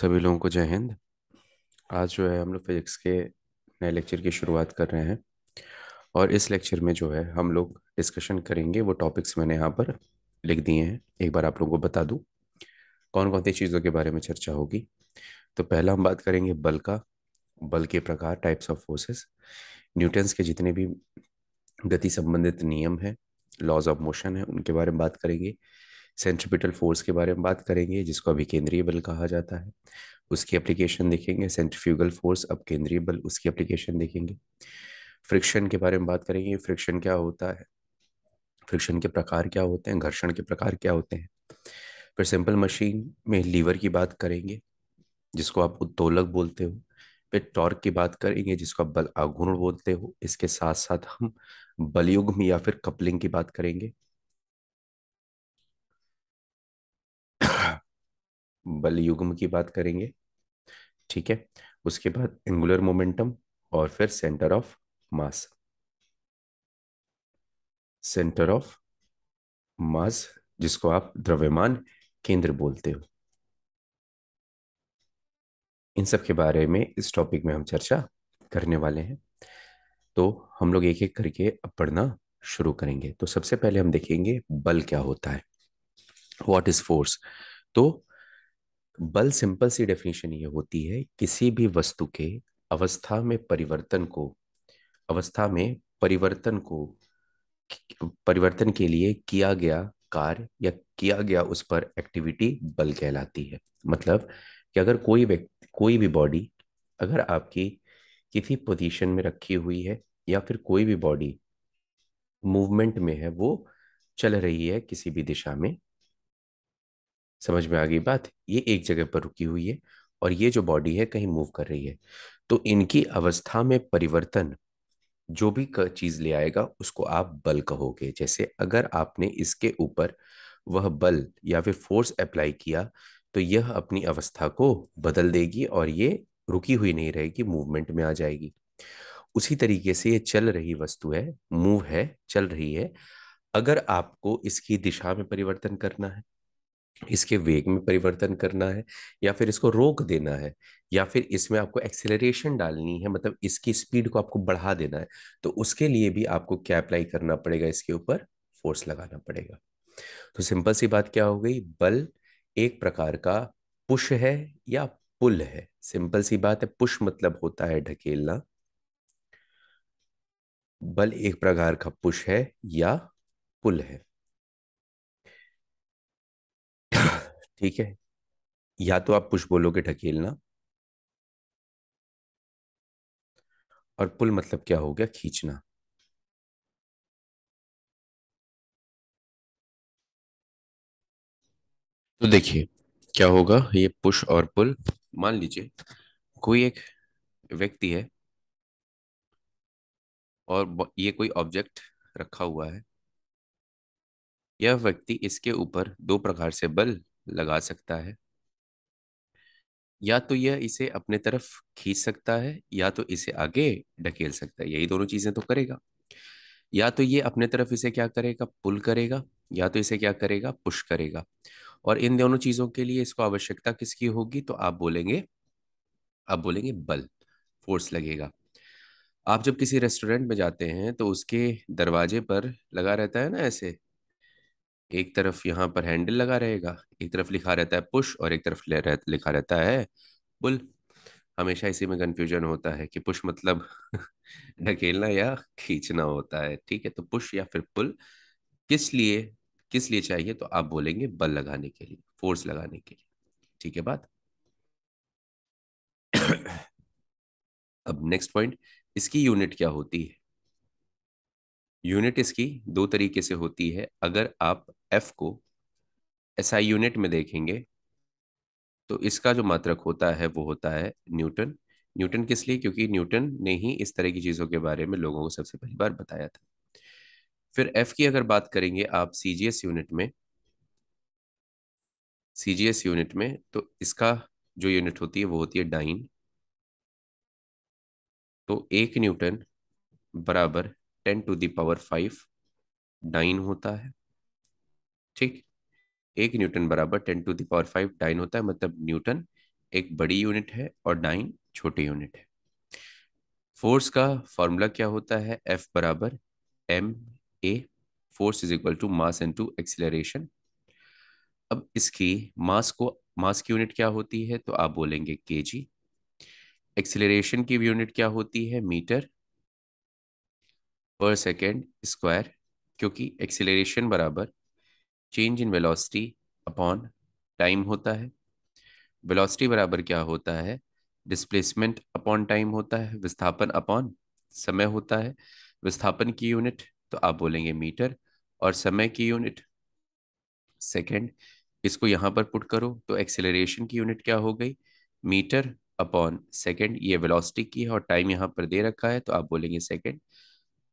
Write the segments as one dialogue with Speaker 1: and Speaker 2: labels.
Speaker 1: सभी लोगों को जय हिंद आज जो है हम लोग फिजिक्स के नए लेक्चर की शुरुआत कर रहे
Speaker 2: हैं और इस लेक्चर में जो है हम लोग डिस्कशन करेंगे वो टॉपिक्स मैंने यहाँ पर लिख दिए हैं एक बार आप लोगों को बता दूँ कौन कौन सी चीज़ों के बारे में चर्चा होगी तो पहला हम बात करेंगे बल का बल के प्रकार टाइप्स ऑफ फोर्सेस न्यूटन्स के जितने भी गति संबंधित नियम हैं लॉज ऑफ मोशन है उनके बारे में बात करेंगे सेंट्रिपिटल फोर्स के बारे में बात करेंगे जिसको अभिकेंद्रीय बल कहा जाता है उसकी एप्लीकेशन देखेंगे सेंट्रिफ्यूगल फोर्स अब केंद्रीय बल उसकी एप्लीकेशन देखेंगे फ्रिक्शन के बारे में बात करेंगे फ्रिक्शन क्या होता है फ्रिक्शन के प्रकार क्या होते हैं घर्षण के प्रकार क्या होते हैं फिर सिंपल मशीन में लीवर की बात करेंगे जिसको आप उत्तोलक बोलते हो फिर टॉर्क की बात करेंगे जिसको आप बल आघूर्ण बोलते हो इसके साथ साथ हम बलयुग्म या फिर कपलिंग की बात करेंगे बल युग्म की बात करेंगे ठीक है उसके बाद एंगुलर मोमेंटम और फिर centre of mass centre of mass जिसको आप द्रव्यमान केंद्र बोलते हो इन सब के बारे में इस टॉपिक में हम चर्चा करने वाले हैं तो हम लोग एक एक करके अब पढ़ना शुरू करेंगे तो सबसे पहले हम देखेंगे बल क्या होता है वॉट इज फोर्स तो बल सिंपल सी डेफिनेशन ये होती है किसी भी वस्तु के अवस्था में परिवर्तन को अवस्था में परिवर्तन को परिवर्तन के लिए किया गया कार्य या किया गया उस पर एक्टिविटी बल कहलाती है मतलब कि अगर कोई व्यक्ति कोई भी बॉडी अगर आपकी किसी पोजीशन में रखी हुई है या फिर कोई भी बॉडी मूवमेंट में है वो चल रही है किसी भी दिशा में समझ में आ गई बात ये एक जगह पर रुकी हुई है और ये जो बॉडी है कहीं मूव कर रही है तो इनकी अवस्था में परिवर्तन जो भी चीज ले आएगा उसको आप बल कहोगे जैसे अगर आपने इसके ऊपर वह बल या फिर फोर्स अप्लाई किया तो यह अपनी अवस्था को बदल देगी और ये रुकी हुई नहीं रहेगी मूवमेंट में आ जाएगी उसी तरीके से ये चल रही वस्तु है मूव है चल रही है अगर आपको इसकी दिशा में परिवर्तन करना है इसके वेग में परिवर्तन करना है या फिर इसको रोक देना है या फिर इसमें आपको एक्सेलरेशन डालनी है मतलब इसकी स्पीड को आपको बढ़ा देना है तो उसके लिए भी आपको क्या अप्लाई करना पड़ेगा इसके ऊपर फोर्स लगाना पड़ेगा तो सिंपल सी बात क्या हो गई बल एक प्रकार का पुश है या पुल है सिंपल सी बात है पुश मतलब होता है ढकेलना बल एक प्रकार का पुश है या पुल है
Speaker 1: ठीक है या तो आप पुश बोलोगे ढकेलना और पुल मतलब क्या हो गया खींचना तो देखिए क्या होगा ये पुश और पुल
Speaker 2: मान लीजिए कोई एक व्यक्ति है और ये कोई ऑब्जेक्ट रखा हुआ है यह व्यक्ति इसके ऊपर दो प्रकार से बल लगा सकता है या तो यह इसे अपने तरफ खींच सकता है या तो इसे आगे ढकेल सकता है यही दोनों चीजें तो करेगा या तो ये अपने तरफ इसे क्या करेगा पुल करेगा या तो इसे क्या करेगा पुश करेगा और इन दोनों चीजों के लिए इसको आवश्यकता किसकी होगी तो आप बोलेंगे आप बोलेंगे बल फोर्स लगेगा आप जब किसी रेस्टोरेंट में जाते हैं तो उसके दरवाजे पर लगा रहता है ना ऐसे एक तरफ यहाँ पर हैंडल लगा रहेगा एक तरफ लिखा रहता है पुश और एक तरफ लिखा रहता है पुल हमेशा इसी में कन्फ्यूजन होता है कि पुश मतलब ढकेलना या खींचना होता है ठीक है तो पुश या फिर पुल किस लिए किस लिए चाहिए तो आप बोलेंगे बल लगाने के लिए फोर्स लगाने के लिए ठीक है बात अब नेक्स्ट पॉइंट इसकी यूनिट क्या होती है यूनिट इसकी दो तरीके से होती है अगर आप एफ को एस आई यूनिट में देखेंगे तो इसका जो मात्रक होता है वो होता है न्यूटन न्यूटन किस लिए क्योंकि न्यूटन ने ही इस तरह की चीज़ों के बारे में लोगों को सबसे पहली बार बताया था फिर एफ की अगर बात करेंगे आप सी जी एस यूनिट में सी जी एस यूनिट में तो इसका जो यूनिट होती है वो होती है डाइन तो एक न्यूटन बराबर ten to the power five dyne होता है ठीक एक न्यूटन बराबर ten to the power five dyne होता है मतलब न्यूटन एक बड़ी यूनिट है और डाइन छोटी यूनिट है फोर्स का फॉर्मूला क्या होता है एफ बराबर M A force is equal to mass into acceleration अब इसकी मास को मास की यूनिट क्या होती है तो आप बोलेंगे के जी एक्सिलेशन की यूनिट क्या होती है मीटर पर सेकेंड स्क्वायर क्योंकि एक्सीलरेशन बराबर change in velocity upon time होता है वेलोसिटी बराबर क्या होता है डिस्प्लेसमेंट अपॉन टाइम होता है विस्थापन अपॉन समय होता है विस्थापन की यूनिट तो आप बोलेंगे मीटर और समय की यूनिट सेकेंड इसको यहां पर पुट करो तो एक्सेलरेशन की यूनिट क्या हो गई मीटर अपॉन सेकेंड ये वेलोसिटी की है और टाइम यहां पर दे रखा है तो आप बोलेंगे सेकेंड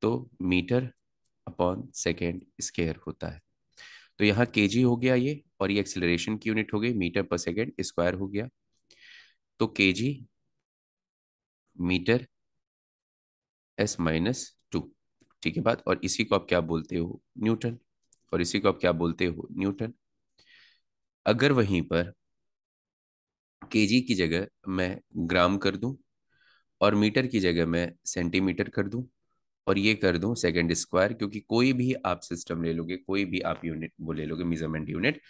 Speaker 2: तो मीटर अपॉन सेकेंड स्केयर होता है तो यहाँ के हो गया ये और ये एक्सिलेशन की यूनिट हो गई मीटर पर सेकेंड स्क्वायर हो गया तो के मीटर एस माइनस टू ठीक है बात और इसी को आप क्या बोलते हो न्यूटन और इसी को आप क्या बोलते हो न्यूटन अगर वहीं पर के की जगह मैं ग्राम कर दूं और मीटर की जगह मैं सेंटीमीटर कर दूं और ये कर दूं सेकंड स्क्वायर क्योंकि कोई भी आप सिस्टम ले लोगे कोई भी आप यूनिट वो ले लोगे मेजरमेंट यूनिट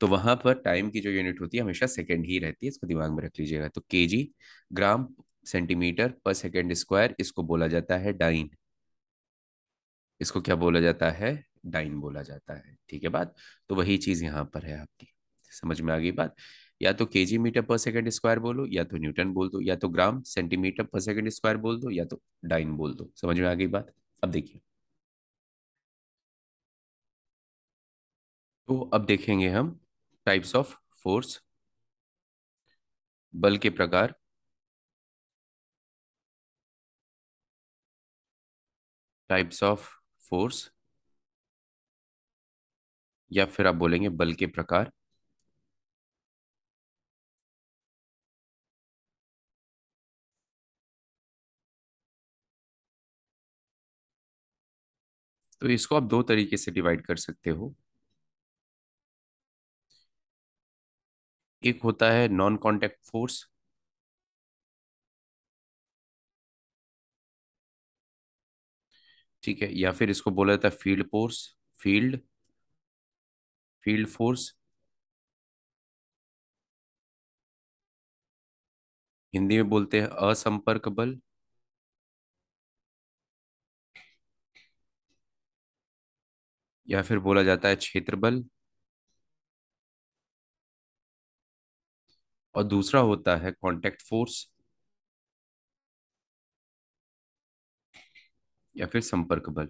Speaker 2: तो वहां पर टाइम की जो यूनिट होती है हमेशा सेकंड ही रहती है इसको दिमाग में रख लीजिएगा तो के ग्राम सेंटीमीटर पर सेकेंड स्क्वायर इसको बोला जाता है डाइन इसको क्या बोला जाता है डाइन बोला जाता है ठीक है बात तो वही चीज यहाँ पर है आपकी समझ में आ गई बात या तो के जी मीटर पर सेकेंड स्क्वायर बोलो या तो न्यूटन बोल दो या तो ग्राम सेंटीमीटर पर सेकेंड स्क्वायर बोल दो या तो डाइन बोल दो समझ में आ गई
Speaker 1: बात अब देखिए तो अब देखेंगे हम टाइप्स ऑफ फोर्स बल के प्रकार टाइप्स ऑफ फोर्स या फिर आप बोलेंगे बल के प्रकार तो इसको आप दो तरीके से डिवाइड कर सकते हो एक होता है नॉन कॉन्टैक्ट फोर्स ठीक है या फिर इसको बोला जाता है field force field field force Hindi में बोलते हैं असंपर्क बल या फिर बोला जाता है क्षेत्रबल और दूसरा होता है कांटेक्ट फोर्स या फिर संपर्क बल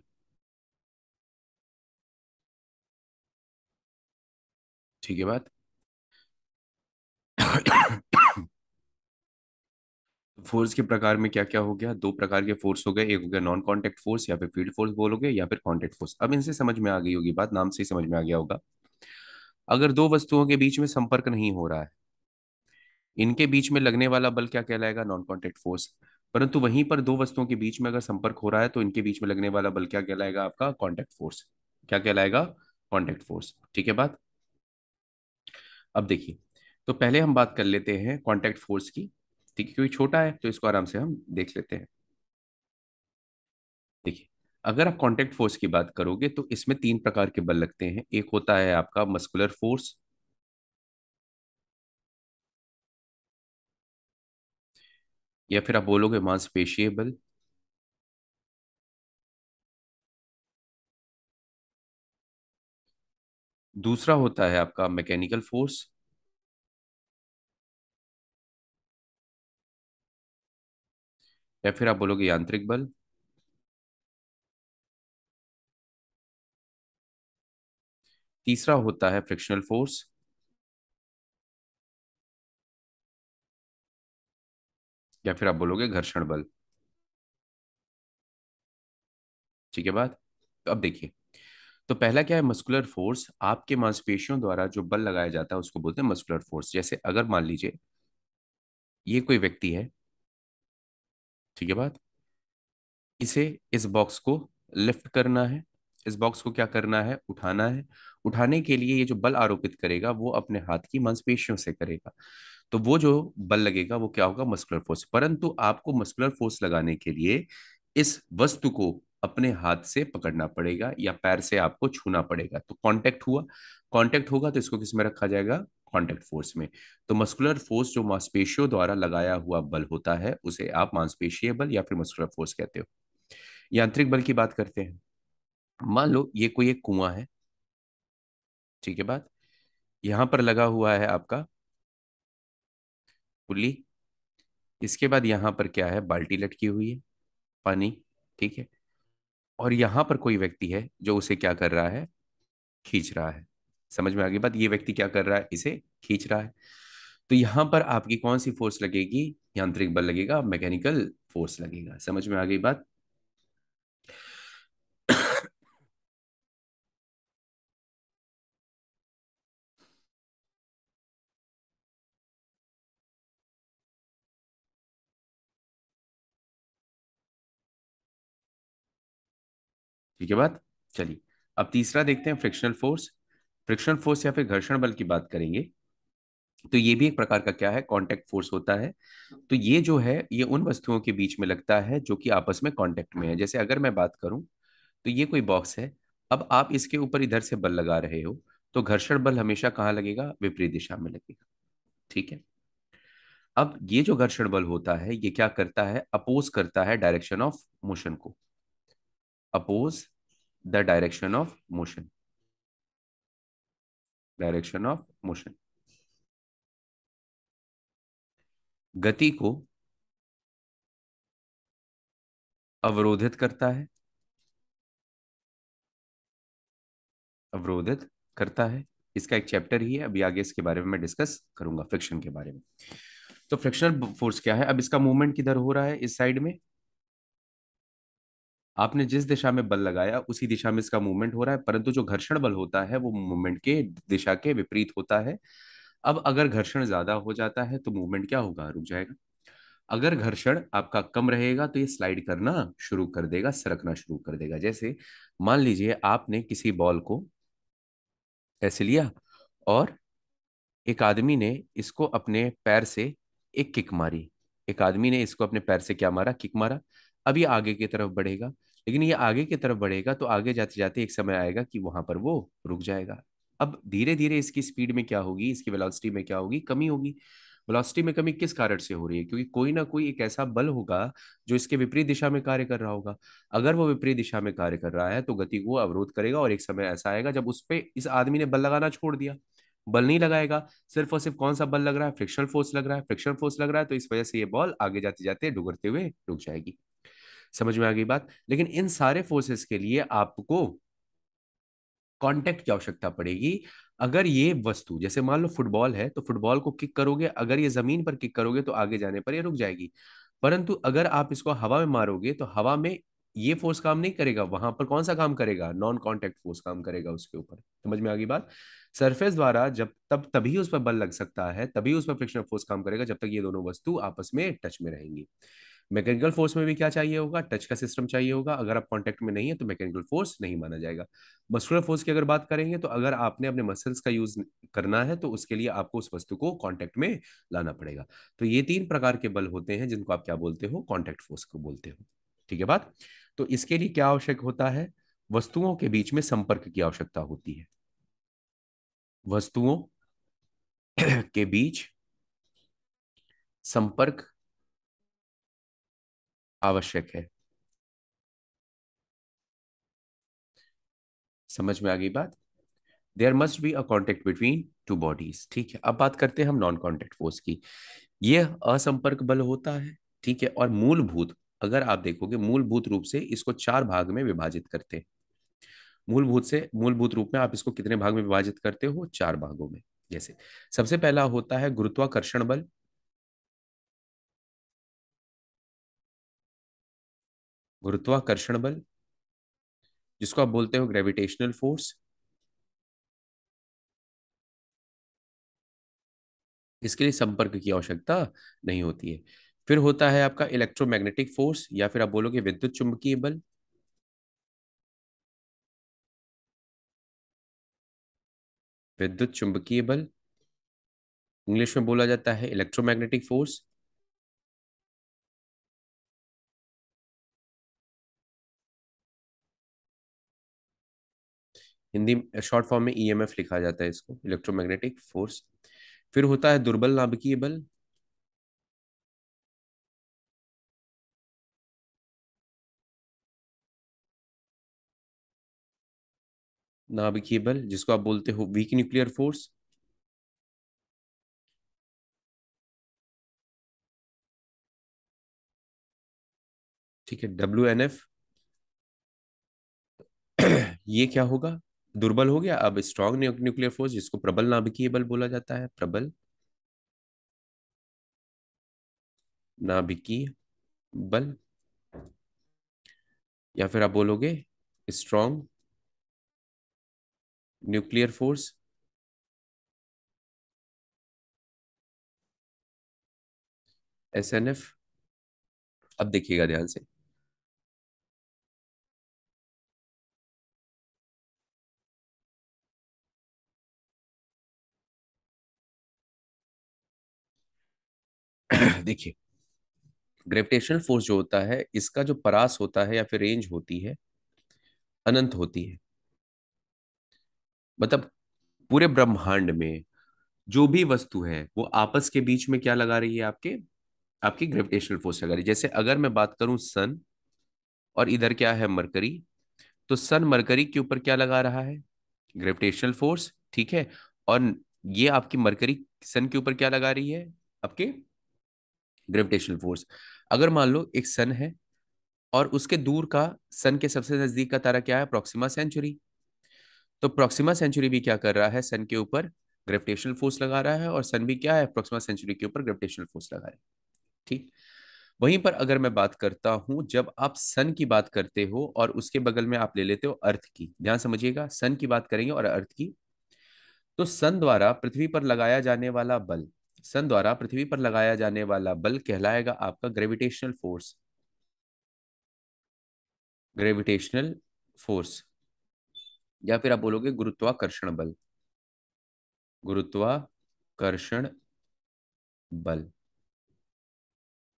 Speaker 1: ठीक है बात
Speaker 2: फोर्स के प्रकार में क्या क्या हो गया दो प्रकार के फोर्स हो गए एक हो गया नॉन कॉन्टेक्ट फोर्स या फिर फील्ड फोर्स बोलोगे या फिर कॉन्टेक्ट फोर्स अब इनसे समझ में आ गई होगी बात नाम से समझ में आ गया होगा अगर दो वस्तुओं के बीच में संपर्क नहीं हो रहा है इनके बीच में लगने वाला बल क्या कहलाएगा नॉन कॉन्टेक्ट फोर्स परंतु वहीं पर दो वस्तुओं के बीच में अगर संपर्क हो रहा है तो इनके बीच में लगने वाला बल क्या कहलाएगा आपका कॉन्टेक्ट फोर्स क्या कहलाएगा कॉन्टेक्ट फोर्स ठीक है बात अब देखिए तो पहले हम बात कर लेते हैं कॉन्टेक्ट फोर्स की ठीक है क्योंकि छोटा है तो इसको आराम से हम देख लेते हैं देखिए अगर आप कॉन्टेक्ट फोर्स की बात करोगे तो इसमें तीन प्रकार के बल लगते हैं एक होता है आपका
Speaker 1: मस्कुलर फोर्स या फिर आप बोलोगे मांसपेशीय बल दूसरा होता है आपका मैकेनिकल फोर्स या फिर आप बोलोगे यांत्रिक बल तीसरा होता है फ्रिक्शनल फोर्स या फिर आप बोलोगे घर्षण बल
Speaker 2: ठीक है बात तो अब देखिए तो पहला क्या है मस्कुलर फोर्स आपके मांसपेशियों द्वारा जो बल लगाया जाता है उसको बोलते हैं मस्कुलर फोर्स जैसे अगर मान लीजिए ये कोई व्यक्ति है ठीक है बात इसे इस बॉक्स को लिफ्ट करना है इस बॉक्स को क्या करना है उठाना है उठाने के लिए ये जो बल आरोपित करेगा वो अपने हाथ की मांसपेशियों से करेगा तो वो जो बल लगेगा वो क्या होगा मस्कुलर फोर्स परंतु आपको मस्कुलर फोर्स लगाने के लिए इस वस्तु को अपने हाथ से पकड़ना पड़ेगा या पैर से आपको छूना पड़ेगा तो कांटेक्ट हुआ कांटेक्ट होगा तो इसको किस में रखा जाएगा कॉन्टेक्ट फोर्स में तो मस्कुलर फोर्स जो मांसपेशियों द्वारा लगाया हुआ बल होता है उसे आप मांसपेशीय बल या फिर मस्कुलर फोर्स कहते हो यांत्रिक बल की बात करते हैं मान लो ये कोई एक कुआं है ठीक है बात यहां पर लगा हुआ है आपका पुली इसके बाद यहां पर क्या है बाल्टी लटकी हुई है पानी ठीक है और यहां पर कोई व्यक्ति है जो उसे क्या कर रहा है खींच रहा है समझ में आ गई बात ये व्यक्ति क्या कर रहा है इसे खींच रहा है तो यहाँ पर आपकी कौन सी फोर्स लगेगी यांत्रिक बल लगेगा मैकेनिकल फोर्स लगेगा समझ में आ गई बात
Speaker 1: ठीक है बात चलिए अब तीसरा देखते हैं फ्रिक्शनल फोर्स फ्रिक्शन
Speaker 2: फोर्स या फिर घर्षण बल की बात करेंगे तो ये भी एक प्रकार का क्या है कांटेक्ट फोर्स होता है तो ये जो है ये उन वस्तुओं के बीच में लगता है जो कि आपस में कांटेक्ट में है जैसे अगर मैं बात करूं तो ये कोई बॉक्स है अब आप इसके ऊपर इधर से बल लगा रहे हो तो घर्षण बल हमेशा कहाँ लगेगा विपरीत दिशा में लगेगा ठीक है अब ये जो घर्षण बल होता है ये क्या करता है अपोज करता है डायरेक्शन ऑफ मोशन को
Speaker 1: oppose the direction of motion direction of motion गति को अवरोधित करता है अवरोधित करता है
Speaker 2: इसका एक चैप्टर ही है अभी आगे इसके बारे में मैं डिस्कस करूंगा फ्रिक्शन के बारे में तो फ्रिक्शनल फोर्स क्या है अब इसका मूवमेंट किधर हो रहा है इस साइड में आपने जिस दिशा में बल लगाया उसी दिशा में इसका मूवमेंट हो रहा है परंतु जो घर्षण बल होता है वो मूवमेंट के दिशा के विपरीत होता है अब अगर घर्षण ज्यादा हो जाता है तो मूवमेंट क्या होगा रुक जाएगा अगर घर्षण आपका कम रहेगा तो ये स्लाइड करना शुरू कर देगा सरकना शुरू कर देगा जैसे मान लीजिए आपने किसी बॉल को ऐसे लिया और एक आदमी ने इसको अपने पैर से एक किक मारी एक आदमी ने इसको अपने पैर से क्या मारा किक मारा अब ये आगे की तरफ बढ़ेगा लेकिन ये आगे की तरफ बढ़ेगा तो आगे जाते जाते एक समय आएगा कि वहां पर वो रुक जाएगा अब धीरे धीरे इसकी स्पीड में क्या होगी इसकी वेलोसिटी में क्या होगी कमी होगी वेलोसिटी में कमी किस कारण से हो रही है क्योंकि कोई ना कोई एक ऐसा बल होगा जो इसके विपरीत दिशा में कार्य कर रहा होगा अगर वो विपरीत दिशा में कार्य कर रहा है तो गति को अवरोध करेगा और एक समय ऐसा आएगा जब उस पर इस आदमी ने बल लगाना छोड़ दिया बल नहीं लगाएगा सिर्फ और सिर्फ कौन सा बल लग रहा है फ्रिक्शन फोर्स लग रहा है फ्रिक्शन फोर्स लग रहा है तो इस वजह से ये बॉल आगे जाते जाते डुगरते हुए रुक जाएगी समझ में आ गई बात लेकिन इन सारे फोर्सेस के लिए आपको कांटेक्ट की आवश्यकता पड़ेगी अगर ये वस्तु जैसे मान लो फुटबॉल है तो फुटबॉल को किक करोगे अगर ये जमीन पर किक करोगे तो आगे जाने पर ये रुक जाएगी परंतु अगर आप इसको हवा में मारोगे तो हवा में ये फोर्स काम नहीं करेगा वहां पर कौन सा काम करेगा नॉन कॉन्टेक्ट फोर्स काम करेगा उसके ऊपर समझ में आ गई बात सरफेस द्वारा जब तब तभी उस पर बल लग सकता है तभी उस पर फ्रिक्शनल फोर्स काम करेगा जब तक ये दोनों वस्तु आपस में टच में रहेंगी मैकेनिकल फोर्स में भी क्या चाहिए होगा टच का सिस्टम चाहिए होगा अगर आप कॉन्टेक्ट में नहीं है तो मैकेनिकल फोर्स नहीं माना जाएगा मस्कुलर फोर्स की अगर बात करेंगे तो अगर आपने अपने मसल्स का यूज करना है तो उसके लिए आपको उस वस्तु को कॉन्टेक्ट में लाना पड़ेगा तो ये तीन प्रकार के बल होते हैं जिनको आप क्या बोलते हो कॉन्टेक्ट फोर्स को बोलते हो ठीक है बात तो इसके लिए क्या आवश्यक होता है वस्तुओं के बीच में संपर्क की आवश्यकता होती है
Speaker 1: वस्तुओं के बीच संपर्क आवश्यक है समझ में आ गई बात there must be a
Speaker 2: contact between two bodies ठीक है अब बात करते हैं हम नॉन कॉन्टेक्ट फोर्स की यह असंपर्क बल होता है ठीक है और मूलभूत अगर आप देखोगे मूलभूत रूप से इसको चार भाग में विभाजित करते हैं मूलभूत से मूलभूत रूप में आप इसको कितने भाग में विभाजित करते
Speaker 1: हो चार भागों में जैसे सबसे पहला होता है गुरुत्वाकर्षण बल गुरुत्वाकर्षण बल जिसको आप बोलते हो ग्रेविटेशनल फोर्स इसके लिए संपर्क की आवश्यकता नहीं होती है फिर होता है आपका इलेक्ट्रोमैग्नेटिक फोर्स या फिर आप बोलोगे विद्युत चुंबकीय बल विद्युत चुंबकीय बल इंग्लिश में बोला जाता है electromagnetic force Hindi short form में ईएमएफ e लिखा जाता है इसको इलेक्ट्रोमैग्नेटिक फोर्स फिर होता है दुर्बल नाभिकीय बल नाभिकीय बल जिसको आप बोलते हो वीक न्यूक्लियर फोर्स ठीक है डब्ल्यू एन एफ ये क्या होगा दुर्बल हो गया अब स्ट्रॉन्ग न्यूक्लियर फोर्स
Speaker 2: जिसको प्रबल नाभिकीय बल बोला जाता है प्रबल नाभिकीय बल या फिर आप
Speaker 1: बोलोगे strong nuclear force S N F अब देखिएगा ध्यान से
Speaker 2: देखिए ग्रेविटेशनल फोर्स जो होता है इसका जो परास होता है या फिर रेंज होती है अनंत होती है मतलब पूरे ब्रह्मांड में जो भी वस्तु है वो आपस के बीच में क्या लगा रही है आपके आपकी ग्रेविटेशनल फोर्स लगा रही है जैसे अगर मैं बात करूं सन और इधर क्या है मरकरी तो सन मरकरी के ऊपर क्या लगा रहा है ग्रेविटेशनल फोर्स ठीक है और ये आपकी मरकरी सन के ऊपर क्या लगा रही है आपके ग्रेविटेशनल फोर्स अगर मान लो एक सन है और उसके दूर का सन के सबसे नजदीक का तारा क्या है प्रोक्सीमा सेंचुरी तो प्रोक्सीमा सेंचुरी भी क्या कर रहा है सन के ऊपर ग्रेविटेशनल फोर्स लगा रहा है और सन भी क्या है प्रोक्सीमा सेंचुरी के ऊपर ग्रेविटेशनल फोर्स लगा रहा है ठीक वहीं पर अगर मैं बात करता हूं जब आप सन की बात करते हो और उसके बगल में आप ले लेते हो अर्थ की ध्यान समझिएगा सन की बात करेंगे और अर्थ की तो सन द्वारा पृथ्वी पर लगाया जाने वाला बल सन द्वारा पृथ्वी पर लगाया जाने वाला बल कहलाएगा आपका ग्रेविटेशनल फोर्स ग्रेविटेशनल फोर्स या फिर आप बोलोगे गुरुत्वाकर्षण बल गुरुत्वाकर्षण बल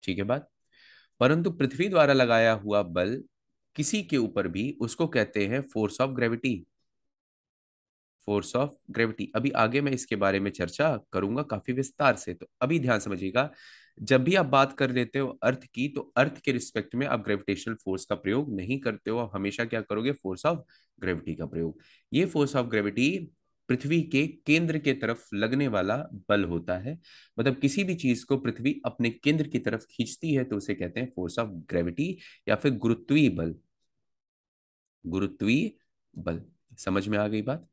Speaker 2: ठीक है बात परंतु पृथ्वी द्वारा लगाया हुआ बल किसी के ऊपर भी उसको कहते हैं force of gravity force of gravity अभी आगे मैं इसके बारे में चर्चा करूंगा काफी विस्तार से तो अभी ध्यान समझिएगा जब भी आप बात कर लेते हो अर्थ की तो अर्थ के रिस्पेक्ट में आप ग्रेविटेशनल फोर्स का प्रयोग नहीं करते हो आप हमेशा क्या करोगे फोर्स ऑफ ग्रेविटी का प्रयोग ये फोर्स ऑफ ग्रेविटी पृथ्वी के केंद्र के तरफ लगने वाला बल होता है मतलब किसी भी चीज को पृथ्वी अपने केंद्र की तरफ खींचती है तो उसे कहते हैं फोर्स ऑफ ग्रेविटी या फिर गुरुत्वीय बल गुरुत्वीय बल समझ में आ गई बात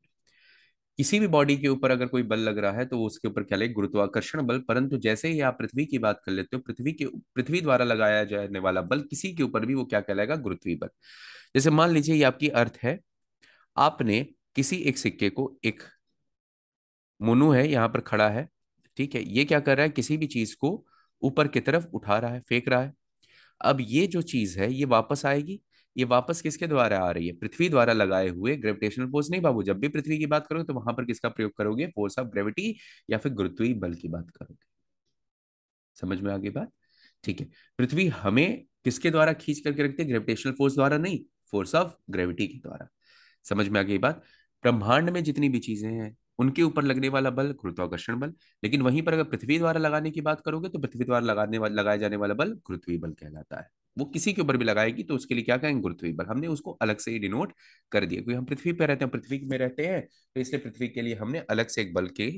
Speaker 2: किसी भी बॉडी के ऊपर अगर कोई बल लग रहा है तो उसके ऊपर क्या लगे गुरुत्वाकर्षण बल परंतु जैसे ही आप पृथ्वी की बात कर लेते हो पृथ्वी के पृथ्वी द्वारा लगाया जाने वाला बल किसी के ऊपर भी वो क्या कहलाएगा गुरुत्वी बल जैसे मान लीजिए ये आपकी अर्थ है आपने किसी एक सिक्के को एक मुनु है यहां पर खड़ा है ठीक है ये क्या कर रहा है किसी भी चीज को ऊपर की तरफ उठा रहा है फेंक रहा है अब ये जो चीज है ये वापस आएगी ये वापस किसके द्वारा आ रही है पृथ्वी द्वारा लगाए हुए ग्रेविटेशनल फोर्स नहीं बाबू जब भी पृथ्वी की बात करोगे तो वहां पर किसका प्रयोग करोगे फोर्स ऑफ ग्रेविटी या फिर गुरुत्वी बल की बात करोगे समझ में आगे बात ठीक है पृथ्वी हमें किसके द्वारा खींच करके रखती है ग्रेविटेशनल फोर्स द्वारा नहीं फोर्स ऑफ ग्रेविटी के द्वारा समझ में आ गई बात ब्रह्मांड में जितनी भी चीजें हैं उनके ऊपर लगने वाला बल गुरुत्वाकर्षण बल लेकिन वहीं पर अगर पृथ्वी द्वारा लगाने की बात करोगे तो पृथ्वी द्वारा लगाने वाला लगाया जाने वाला बल गुरुत्वी बल कहलाता है वो किसी के ऊपर भी लगाएगी तो उसके लिए क्या कहेंगे गुरुत्वी बल हमने उसको अलग से ही डिनोट कर दिया क्योंकि हम पृथ्वी पर रहते हैं पृथ्वी में रहते हैं तो इसलिए पृथ्वी के लिए हमने अलग से एक बल के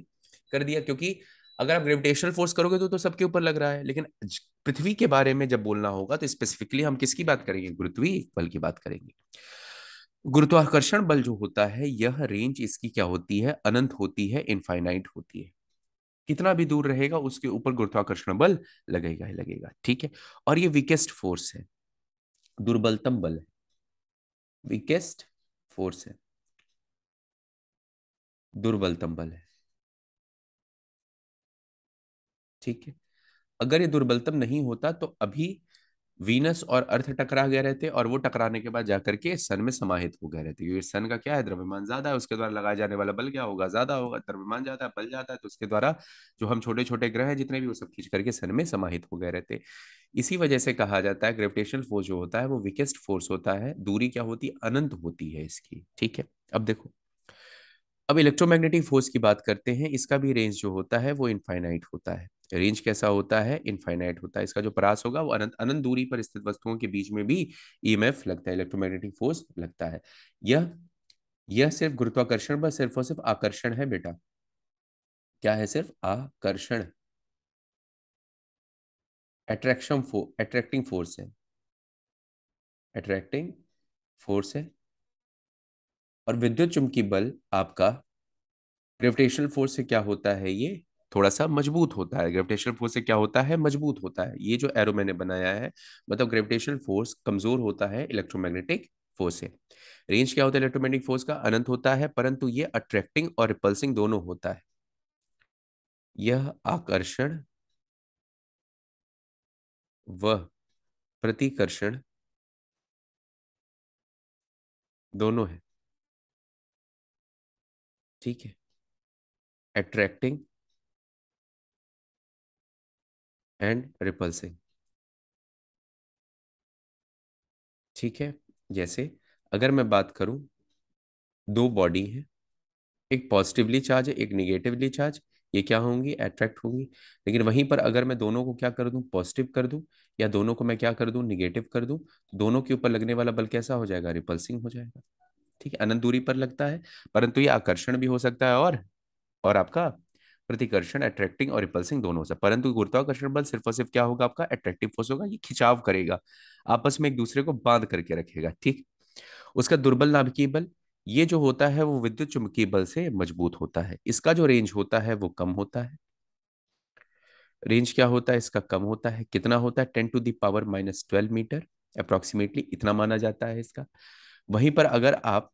Speaker 2: कर दिया क्योंकि अगर आप ग्रेविटेशनल फोर्स करोगे तो, तो सबके ऊपर लग रहा है लेकिन पृथ्वी के बारे में जब बोलना होगा तो स्पेसिफिकली हम किसकी बात करेंगे गुरुत्वी बल की बात करेंगे गुरुत्वाकर्षण बल जो होता है यह रेंज इसकी क्या होती है अनंत होती है इनफाइनाइट होती है कितना भी दूर रहेगा उसके ऊपर गुरुत्वाकर्षण बल लगेगा ही लगेगा ठीक है और ये वीकेस्ट फोर्स है दुर्बलतम बल है
Speaker 1: वीकेस्ट फोर्स है दुर्बलतम बल है ठीक है अगर ये दुर्बलतम
Speaker 2: नहीं होता तो अभी वीनस और अर्थ टकरा गए रहते और वो टकराने के बाद जाकर के सन में समाहित हो गए रहते क्योंकि सन का क्या है द्रव्यमान ज्यादा है उसके द्वारा लगाया जाने वाला बल क्या होगा ज्यादा होगा द्रव्यमान ज्यादा है बल ज्यादा है तो उसके द्वारा जो हम छोटे छोटे ग्रह हैं जितने भी वो सब खींच करके सन में समाहित हो गए रहते इसी वजह से कहा जाता है ग्रेविटेशनल फोर्स जो होता है वो विकेस्ट फोर्स होता है दूरी क्या होती है अनंत होती है इसकी ठीक है अब देखो अब इलेक्ट्रोमैग्नेटिक फोर्स की बात करते हैं इसका भी रेंज जो होता है वो इनफाइनाइट होता है रेंज कैसा होता है इनफाइनाइट होता है इसका जो परास होगा वो अनंत अनंत दूरी पर स्थित वस्तुओं के बीच में भी ईएमएफ e लगता है इलेक्ट्रोमैग्नेटिक फोर्स लगता है यह यह सिर्फ गुरुत्वाकर्षण पर सिर्फ और सिर्फ आकर्षण है बेटा
Speaker 1: क्या है सिर्फ आकर्षण अट्रैक्शन फो अट्रैक्टिंग फोर्स है अट्रैक्टिंग
Speaker 2: फोर्स है और विद्युत चुंबकीय बल आपका ग्रेविटेशनल फोर्स से क्या होता है ये थोड़ा सा मजबूत होता है ग्रेविटेशनल फोर्स से क्या होता है मजबूत होता है ये जो एरो मैंने बनाया है मतलब ग्रेविटेशनल फोर्स कमजोर होता है इलेक्ट्रोमैग्नेटिक फोर्स से रेंज क्या होता है इलेक्ट्रोमैग्नेटिक फोर्स का अनंत होता है परंतु ये अट्रैक्टिंग और रिपल्सिंग दोनों
Speaker 1: होता है यह आकर्षण व प्रतिकर्षण दोनों है ठीक है अट्रैक्टिंग एंड रिपल्सिंग ठीक है जैसे
Speaker 2: अगर मैं बात करूं दो बॉडी है एक पॉजिटिवली चार्ज है एक निगेटिवली चार्ज ये क्या होंगी अट्रैक्ट होंगी लेकिन वहीं पर अगर मैं दोनों को क्या कर दूं पॉजिटिव कर दूं या दोनों को मैं क्या कर दूं निगेटिव कर दूं दोनों के ऊपर लगने वाला बल कैसा हो जाएगा रिपल्सिंग हो जाएगा ठीक है अनंत दूरी पर लगता है परंतु ये आकर्षण भी हो सकता है और और आपका प्रतिकर्षण अट्रैक्टिंग और रिपल्सिंग दोनों से परंतु गुरुत्वाकर्षण बल सिर्फ और सिर्फ क्या होगा आपका अट्रैक्टिव फोर्स होगा ये खिंचाव करेगा आपस में एक दूसरे को बांध करके रखेगा ठीक उसका दुर्बल नाभिकीय बल ये जो होता है वो विद्युत चुंबकीय बल से मजबूत होता है इसका जो रेंज होता है वो कम होता है रेंज क्या होता है इसका कम होता है कितना होता है ten to the power minus twelve metre approximately इतना माना जाता है इसका वहीं पर अगर आप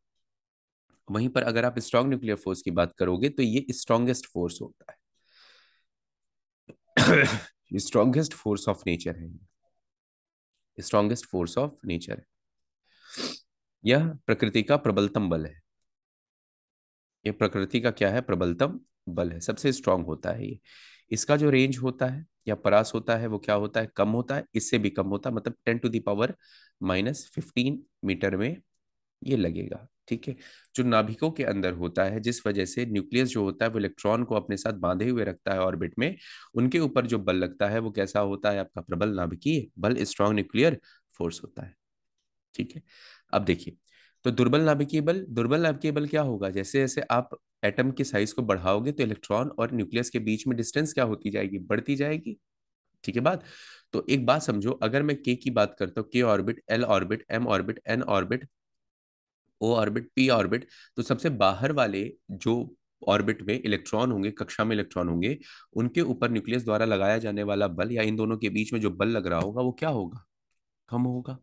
Speaker 2: वहीं पर अगर आप स्ट्रॉन्ग न्यूक्लियर फोर्स की बात करोगे तो ये स्ट्रॉन्गेस्ट फोर्स होता है स्ट्रॉन्गेस्ट फोर्स ऑफ नेचर है स्ट्रॉन्गेस्ट फोर्स ऑफ नेचर है यह प्रकृति का प्रबलतम बल है यह प्रकृति का क्या है प्रबलतम बल है सबसे स्ट्रांग होता है ये इसका जो रेंज होता है या परास होता है वो क्या होता है कम होता है इससे भी कम होता है मतलब ten to the power minus fifteen metre में ये लगेगा ठीक है जो नाभिकों के अंदर होता है जिस वजह से न्यूक्लियस जो होता है वो इलेक्ट्रॉन को अपने साथ बांधे हुए रखता है ऑर्बिट में उनके ऊपर जो बल लगता है वो कैसा होता है आपका प्रबल नाभिकीय बल स्ट्रॉन्ग न्यूक्लियर फोर्स होता है ठीक है अब देखिए तो दुर्बल नाभिकीय बल दुर्बल नाभिकीय बल क्या होगा जैसे जैसे आप एटम के साइज को बढ़ाओगे तो इलेक्ट्रॉन और न्यूक्लियस के बीच में डिस्टेंस क्या होती जाएगी बढ़ती जाएगी ठीक है बात तो एक बात समझो अगर मैं के की बात करता हूँ K orbit L orbit M orbit N orbit O orbit P orbit तो सबसे बाहर वाले जो ऑर्बिट में इलेक्ट्रॉन होंगे कक्षा में इलेक्ट्रॉन होंगे उनके ऊपर न्यूक्लियस द्वारा लगाया जाने वाला बल या इन दोनों के बीच में जो बल लग रहा होगा वो क्या होगा कम होगा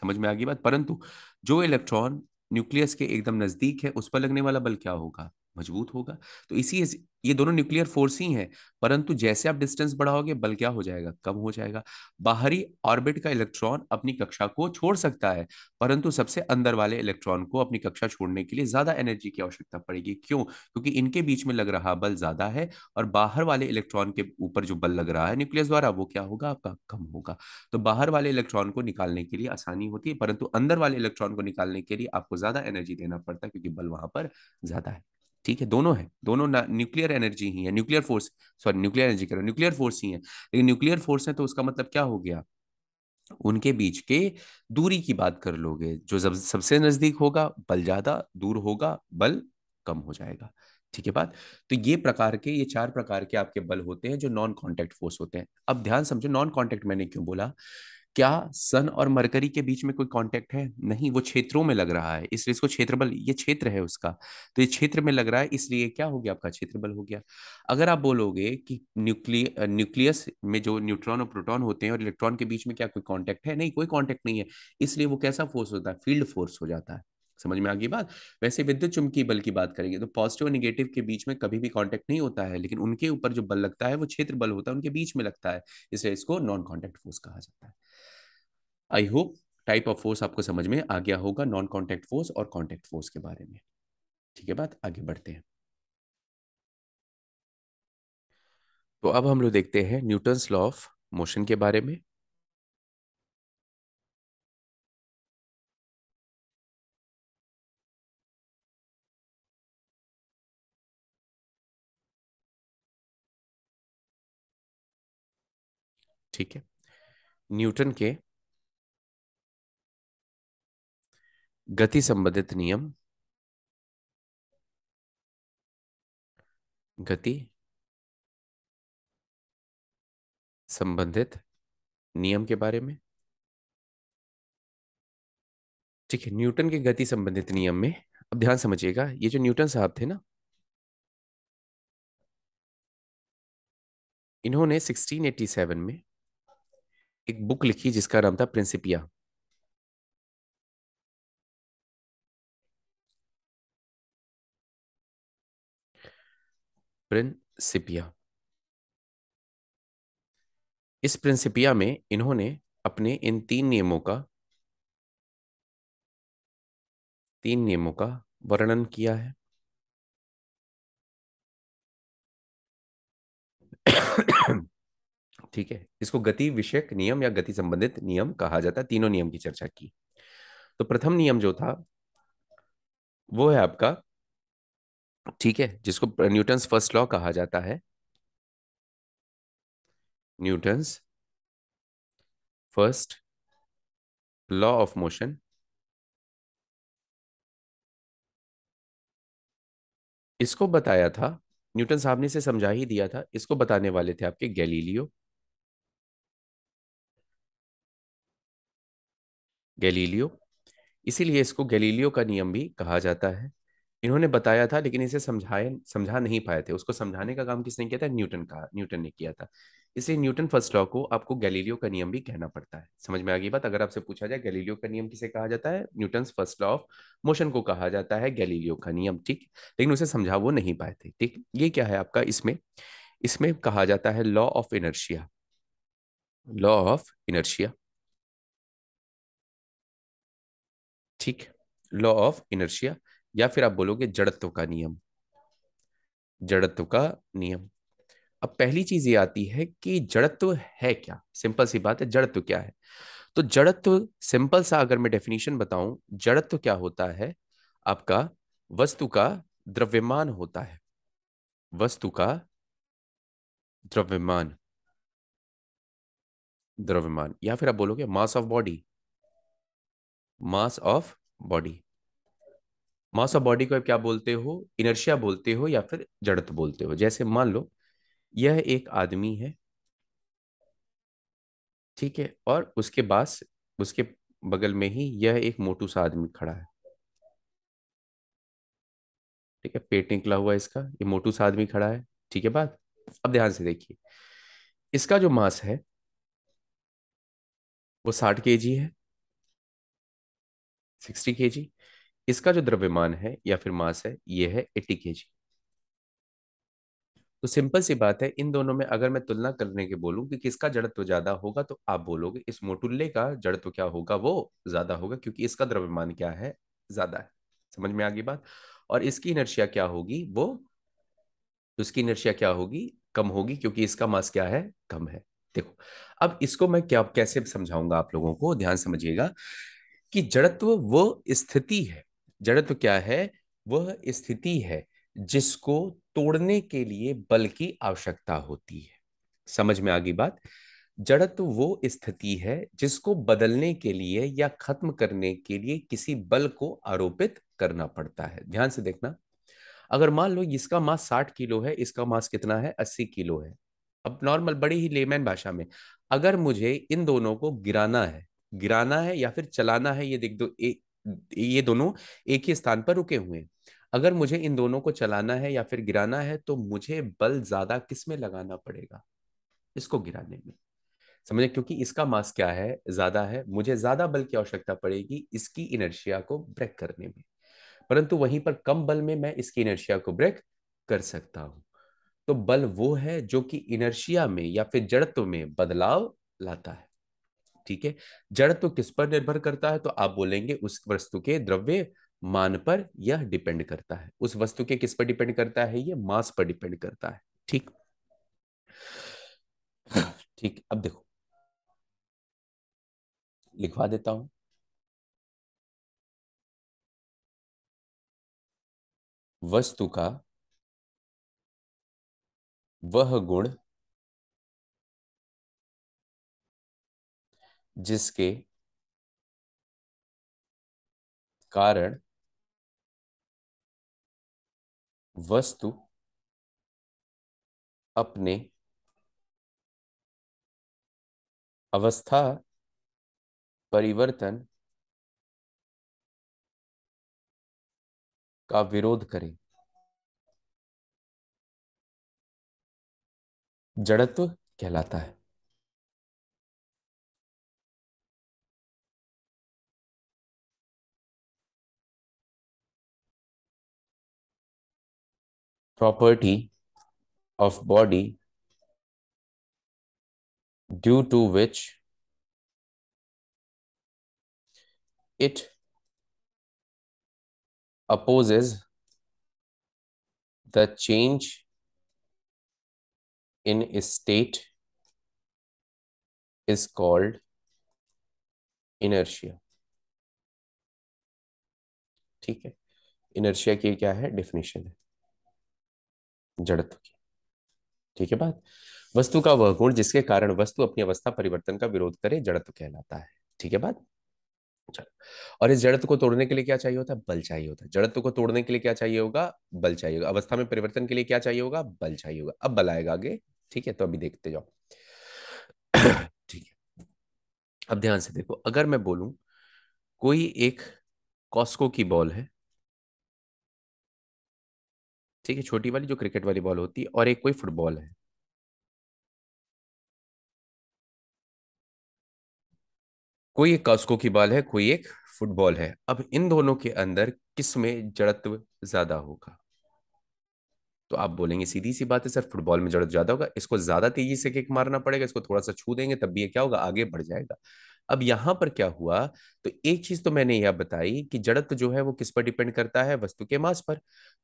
Speaker 2: समझ में आ गई बात परंतु जो इलेक्ट्रॉन न्यूक्लियस के एकदम नजदीक है उस पर लगने वाला बल क्या होगा मजबूत होगा तो इसी ये दोनों न्यूक्लियर फोर्स ही हैं परंतु जैसे आप डिस्टेंस बढ़ाओगे बल क्या हो जाएगा कम हो जाएगा बाहरी ऑर्बिट का इलेक्ट्रॉन अपनी कक्षा को छोड़ सकता है परंतु सबसे अंदर वाले इलेक्ट्रॉन को अपनी कक्षा छोड़ने के लिए ज्यादा एनर्जी की आवश्यकता पड़ेगी क्यों क्योंकि इनके बीच में लग रहा बल ज्यादा है और बाहर वाले इलेक्ट्रॉन के ऊपर जो बल लग रहा है न्यूक्लियस द्वारा वो क्या होगा आपका कम होगा तो बाहर वाले इलेक्ट्रॉन को निकालने के लिए आसानी होती है परंतु अंदर वाले इलेक्ट्रॉन को निकालने के लिए आपको ज्यादा एनर्जी देना पड़ता है क्योंकि बल वहां पर ज्यादा है ठीक है दोनों है दोनों न्यूक्लियर एनर्जी ही है nuclear force sorry nuclear energy कह रहा न्यूक्लियर फोर्स ही है लेकिन न्यूक्लियर फोर्स है तो उसका मतलब क्या हो गया उनके बीच के दूरी की बात कर लोगे जो सबसे नजदीक होगा बल ज्यादा दूर होगा बल कम हो जाएगा ठीक है बात तो ये प्रकार के ये चार प्रकार के आपके बल होते हैं जो नॉन कॉन्टेक्ट फोर्स होते हैं अब ध्यान समझो नॉन कॉन्टेक्ट मैंने क्यों बोला क्या सन और मरकरी के बीच में कोई कांटेक्ट है नहीं वो क्षेत्रों में लग रहा है इसलिए इसको क्षेत्रबल ये क्षेत्र है उसका तो ये क्षेत्र में लग रहा है इसलिए क्या हो गया आपका क्षेत्रबल हो गया अगर आप बोलोगे कि न्यूक्लिय न्यूक्लियस में जो न्यूट्रॉन और प्रोटॉन होते हैं और इलेक्ट्रॉन के बीच में क्या कोई कॉन्टैक्ट है नहीं कोई कॉन्टैक्ट नहीं है इसलिए वो कैसा फोर्स होता है फील्ड फोर्स हो जाता है समझ में आ गई बात वैसे विद्युत चुंबकीय बल की बात करेंगे तो पॉजिटिव और निगेटिव के बीच में कभी भी कॉन्टेक्ट नहीं होता है लेकिन उनके ऊपर जो बल लगता है वो क्षेत्र बल होता है उनके बीच में लगता है इसलिए इसको नॉन कॉन्टेक्ट फोर्स कहा जाता है I hope type of force आपको समझ में आ गया होगा नॉन कॉन्टेक्ट फोर्स और कॉन्टेक्ट फोर्स के बारे में ठीक है बात आगे बढ़ते हैं
Speaker 1: तो अब हम लोग देखते हैं न्यूटन्स लॉ ऑफ मोशन के बारे में ठीक है न्यूटन के गति संबंधित नियम गति संबंधित नियम के बारे में ठीक है न्यूटन
Speaker 2: के गति संबंधित नियम में अब ध्यान समझिएगा ये जो न्यूटन साहब थे ना
Speaker 1: इन्होंने 1687 में एक बुक लिखी जिसका नाम था प्रिंसिपिया प्रिंसिपिया इस प्रिंसिपिया में इन्होंने अपने इन तीन नियमों का तीन नियमों का वर्णन किया है ठीक है इसको गति
Speaker 2: विषयक नियम या गति संबंधित नियम कहा जाता है तीनों नियम की चर्चा की तो प्रथम नियम जो था वो है आपका ठीक है जिसको न्यूटन
Speaker 1: फर्स्ट लॉ कहा जाता है Newton first law of motion इसको बताया था
Speaker 2: न्यूटन साहब ने इसे समझा ही दिया था इसको बताने वाले थे आपके गैलीलियो गैलीलियो इसीलिए इसको गैलीलियो का नियम भी कहा जाता है इन्होंने बताया था लेकिन इसे समझाए समझा नहीं पाए थे उसको समझाने का काम किसने किया था न्यूटन का न्यूटन ने किया था इसलिए न्यूटन फर्स्ट लॉ को आपको गैलीलियो का नियम भी कहना पड़ता है समझ में आ गई बात अगर आपसे पूछा जाए गैलीलियो का नियम किसे कहा जाता है Newton first law of motion को कहा जाता है गैलीलियो का नियम ठीक लेकिन उसे समझा वो नहीं पाए थे ठीक ये क्या है आपका इसमें इसमें कहा जाता है law of inertia law of inertia ठीक लॉ ऑफ इनर्शिया या फिर आप बोलोगे जड़त्व का नियम जड़त्व का नियम अब पहली चीज ये आती है कि जड़त्व है क्या सिंपल सी बात है जड़त्व क्या है तो जड़त्व सिंपल सा अगर मैं डेफिनेशन बताऊं जड़त्व क्या होता है आपका वस्तु का द्रव्यमान होता है वस्तु का द्रव्यमान द्रव्यमान या फिर आप बोलोगे mass of body mass of body mass of body को आप क्या बोलते हो इनर्शिया बोलते हो या फिर जड़त बोलते हो जैसे मान लो यह एक आदमी है ठीक है और उसके पास उसके बगल में ही यह एक मोटू सा आदमी खड़ा है ठीक है पेट निकला हुआ इसका ये मोटू सा आदमी खड़ा है ठीक है बात अब ध्यान से देखिए इसका जो मास है वो साठ के जी है सिक्सटी के जी इसका जो द्रव्यमान है या फिर मास है ये है एट्टी के जी तो सिंपल सी बात है इन दोनों में अगर मैं तुलना करने के बोलूं कि किसका जड़त्व ज्यादा होगा तो आप बोलोगे इस मोटुल्ले का जड़त्व तो क्या होगा वो ज्यादा होगा क्योंकि इसका द्रव्यमान क्या है ज्यादा है समझ में आ गई बात और इसकी इनर्शिया क्या होगी वो उसकी इनर्शिया क्या होगी कम होगी क्योंकि इसका मास क्या है कम है देखो अब इसको मैं क्या कैसे समझाऊंगा आप लोगों को ध्यान समझिएगा कि जड़त्व वो स्थिति है जड़त्व क्या है वह स्थिति है जिसको तोड़ने के लिए बल की आवश्यकता होती है समझ में आ गई बात जड़त्व वो स्थिति है जिसको बदलने के लिए या खत्म करने के लिए किसी बल को आरोपित करना पड़ता है ध्यान से देखना अगर मान लो इसका मास साठ किलो है इसका मास कितना है अस्सी किलो है अब नॉर्मल बड़ी ही लेमैन भाषा में अगर मुझे इन दोनों को गिराना है गिराना है या फिर चलाना है ये देख दो ए, ये दोनों एक ही स्थान पर रुके हुए हैं अगर मुझे इन दोनों को चलाना है या फिर गिराना है तो मुझे बल ज्यादा किस में लगाना पड़ेगा इसको गिराने में समझे क्योंकि इसका मास क्या है ज्यादा है मुझे ज्यादा बल की आवश्यकता पड़ेगी इसकी इनर्शिया को ब्रेक करने में परंतु वहीं पर कम बल में मैं इसकी इनर्शिया को ब्रेक कर सकता हूं तो बल वो है जो कि इनर्शिया में या फिर जड़त्व में बदलाव लाता है ठीक है जड़त्व तो किस पर निर्भर करता है तो आप बोलेंगे उस वस्तु के द्रव्य मान पर यह डिपेंड करता है उस वस्तु के किस पर डिपेंड करता है यह मास पर डिपेंड
Speaker 1: करता है ठीक ठीक अब देखो लिखवा देता हूं वस्तु का वह गुण जिसके कारण वस्तु अपने अवस्था परिवर्तन का विरोध करे जड़त्व कहलाता है property of body due to which it opposes the change in state is called inertia ठीक है इनर्शिया की क्या है डेफिनेशन है जड़त्व
Speaker 2: की ठीक है बात वस्तु का वह गुण जिसके कारण वस्तु अपनी अवस्था परिवर्तन का विरोध करे जड़त्व कहलाता है ठीक है बात और इस जड़त्व को तोड़ने के लिए क्या चाहिए होता है बल चाहिए होता है जड़त्व को तोड़ने के लिए क्या चाहिए होगा बल चाहिए होगा अवस्था में परिवर्तन के लिए क्या चाहिए होगा बल चाहिए होगा अब बल आएगा आगे ठीक है तो अभी देखते जाओ ठीक है अब ध्यान से देखो अगर मैं बोलूं कोई एक कॉस्को
Speaker 1: की बॉल है ठीक है छोटी वाली जो क्रिकेट वाली बॉल होती है और एक कोई फुटबॉल है कोई एक कास्को की बॉल है कोई एक फुटबॉल है अब इन दोनों के
Speaker 2: अंदर किस में जड़त्व ज्यादा होगा तो आप बोलेंगे सीधी सी बात है सर फुटबॉल में जड़त ज्यादा होगा इसको ज्यादा तेजी से किक मारना पड़ेगा इसको थोड़ा सा छू देंगे तब भी ये क्या होगा आगे बढ़ जाएगा अब यहां पर क्या हुआ तो एक चीज तो मैंने यह बताई कि जड़त्व जो है वो किस पर डिपेंड करता है वस्तु के मास पर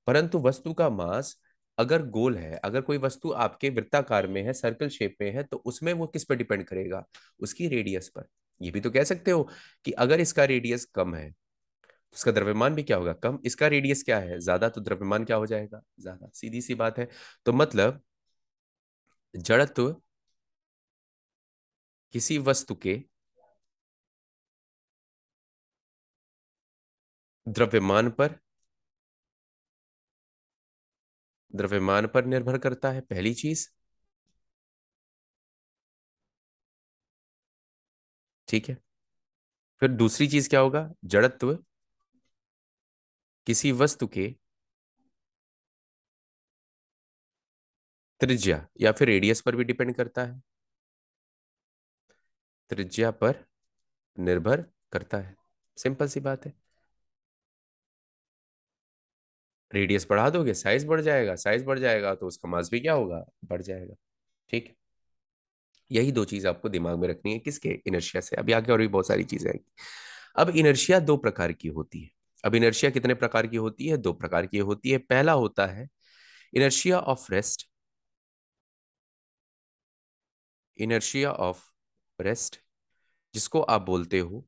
Speaker 2: परंतु वस्तु का मास अगर गोल है अगर कोई वस्तु आपके वृत्ताकार में है सर्कल शेप में है तो उसमें वो किस पर डिपेंड करेगा उसकी रेडियस पर ये भी तो कह सकते हो कि अगर इसका रेडियस कम है उसका तो द्रव्यमान भी क्या होगा कम इसका रेडियस क्या है ज्यादा तो द्रव्यमान क्या हो जाएगा ज्यादा सीधी सी बात है तो
Speaker 1: मतलब जड़त्व किसी वस्तु के द्रव्यमान पर द्रव्यमान पर निर्भर करता है पहली चीज ठीक है फिर दूसरी चीज क्या होगा जड़त्व किसी वस्तु के त्रिज्या या फिर रेडियस पर भी डिपेंड करता है
Speaker 2: त्रिज्या पर निर्भर करता है सिंपल सी बात है रेडियस बढ़ा दोगे साइज बढ़ जाएगा साइज बढ़ जाएगा तो उसका मास भी क्या होगा बढ़ जाएगा ठीक है यही दो चीज आपको दिमाग में रखनी है किसके इनर्शिया से अभी आगे और भी बहुत सारी चीजें आएंगी अब इनर्शिया दो प्रकार की होती है अब इनर्शिया कितने प्रकार की होती है दो प्रकार की होती है पहला होता है inertia of rest inertia of rest
Speaker 1: जिसको आप बोलते हो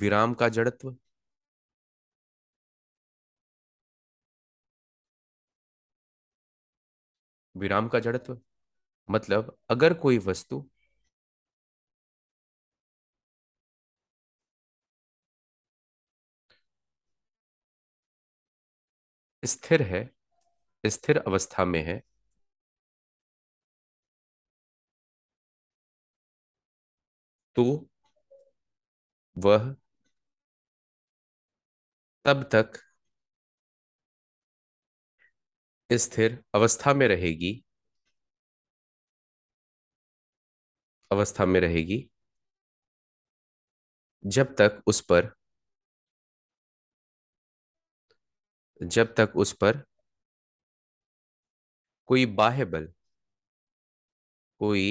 Speaker 1: विराम का जड़त्व विराम का जड़त्व मतलब अगर कोई वस्तु स्थिर है स्थिर अवस्था में है तो वह तब तक स्थिर अवस्था में रहेगी अवस्था में रहेगी जब तक उस पर जब तक उस पर कोई बाह्य बल कोई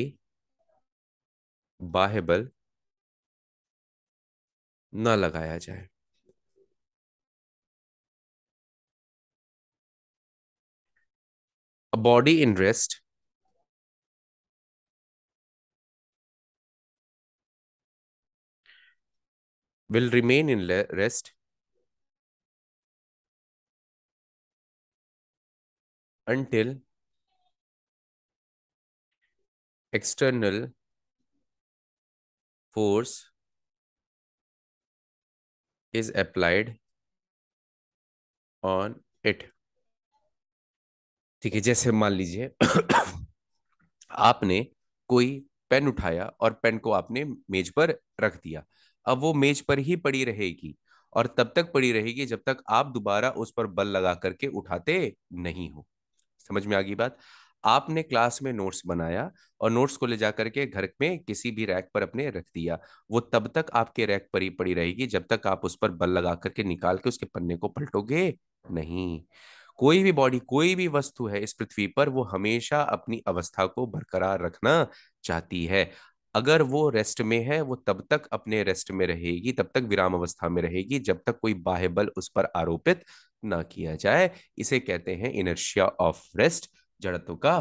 Speaker 1: बाह्य बल न लगाया जाए a body in rest will remain in rest until external force is applied on it.
Speaker 2: ठीक है जैसे मान लीजिए आपने कोई पेन उठाया और पेन को आपने मेज पर रख दिया अब वो मेज पर ही पड़ी रहेगी और तब तक पड़ी रहेगी जब तक आप दोबारा उस पर बल लगा करके उठाते नहीं हो समझ में आ गई बात आपने क्लास में नोट्स बनाया और नोट्स को ले जा करके घर में किसी भी रैक पर अपने रख दिया वो तब तक आपके रैक पर ही पड़ी रहेगी जब तक आप उस पर बल लगा करके निकाल के उसके पन्ने को पलटोगे नहीं कोई भी बॉडी कोई भी वस्तु है इस पृथ्वी पर वो हमेशा अपनी अवस्था को बरकरार रखना चाहती है अगर वो रेस्ट में है वो तब तक अपने रेस्ट में रहेगी तब तक विराम अवस्था में रहेगी जब तक कोई बाह्य बल उस पर आरोपित ना किया जाए इसे कहते हैं इनर्शिया ऑफ रेस्ट जड़त्व का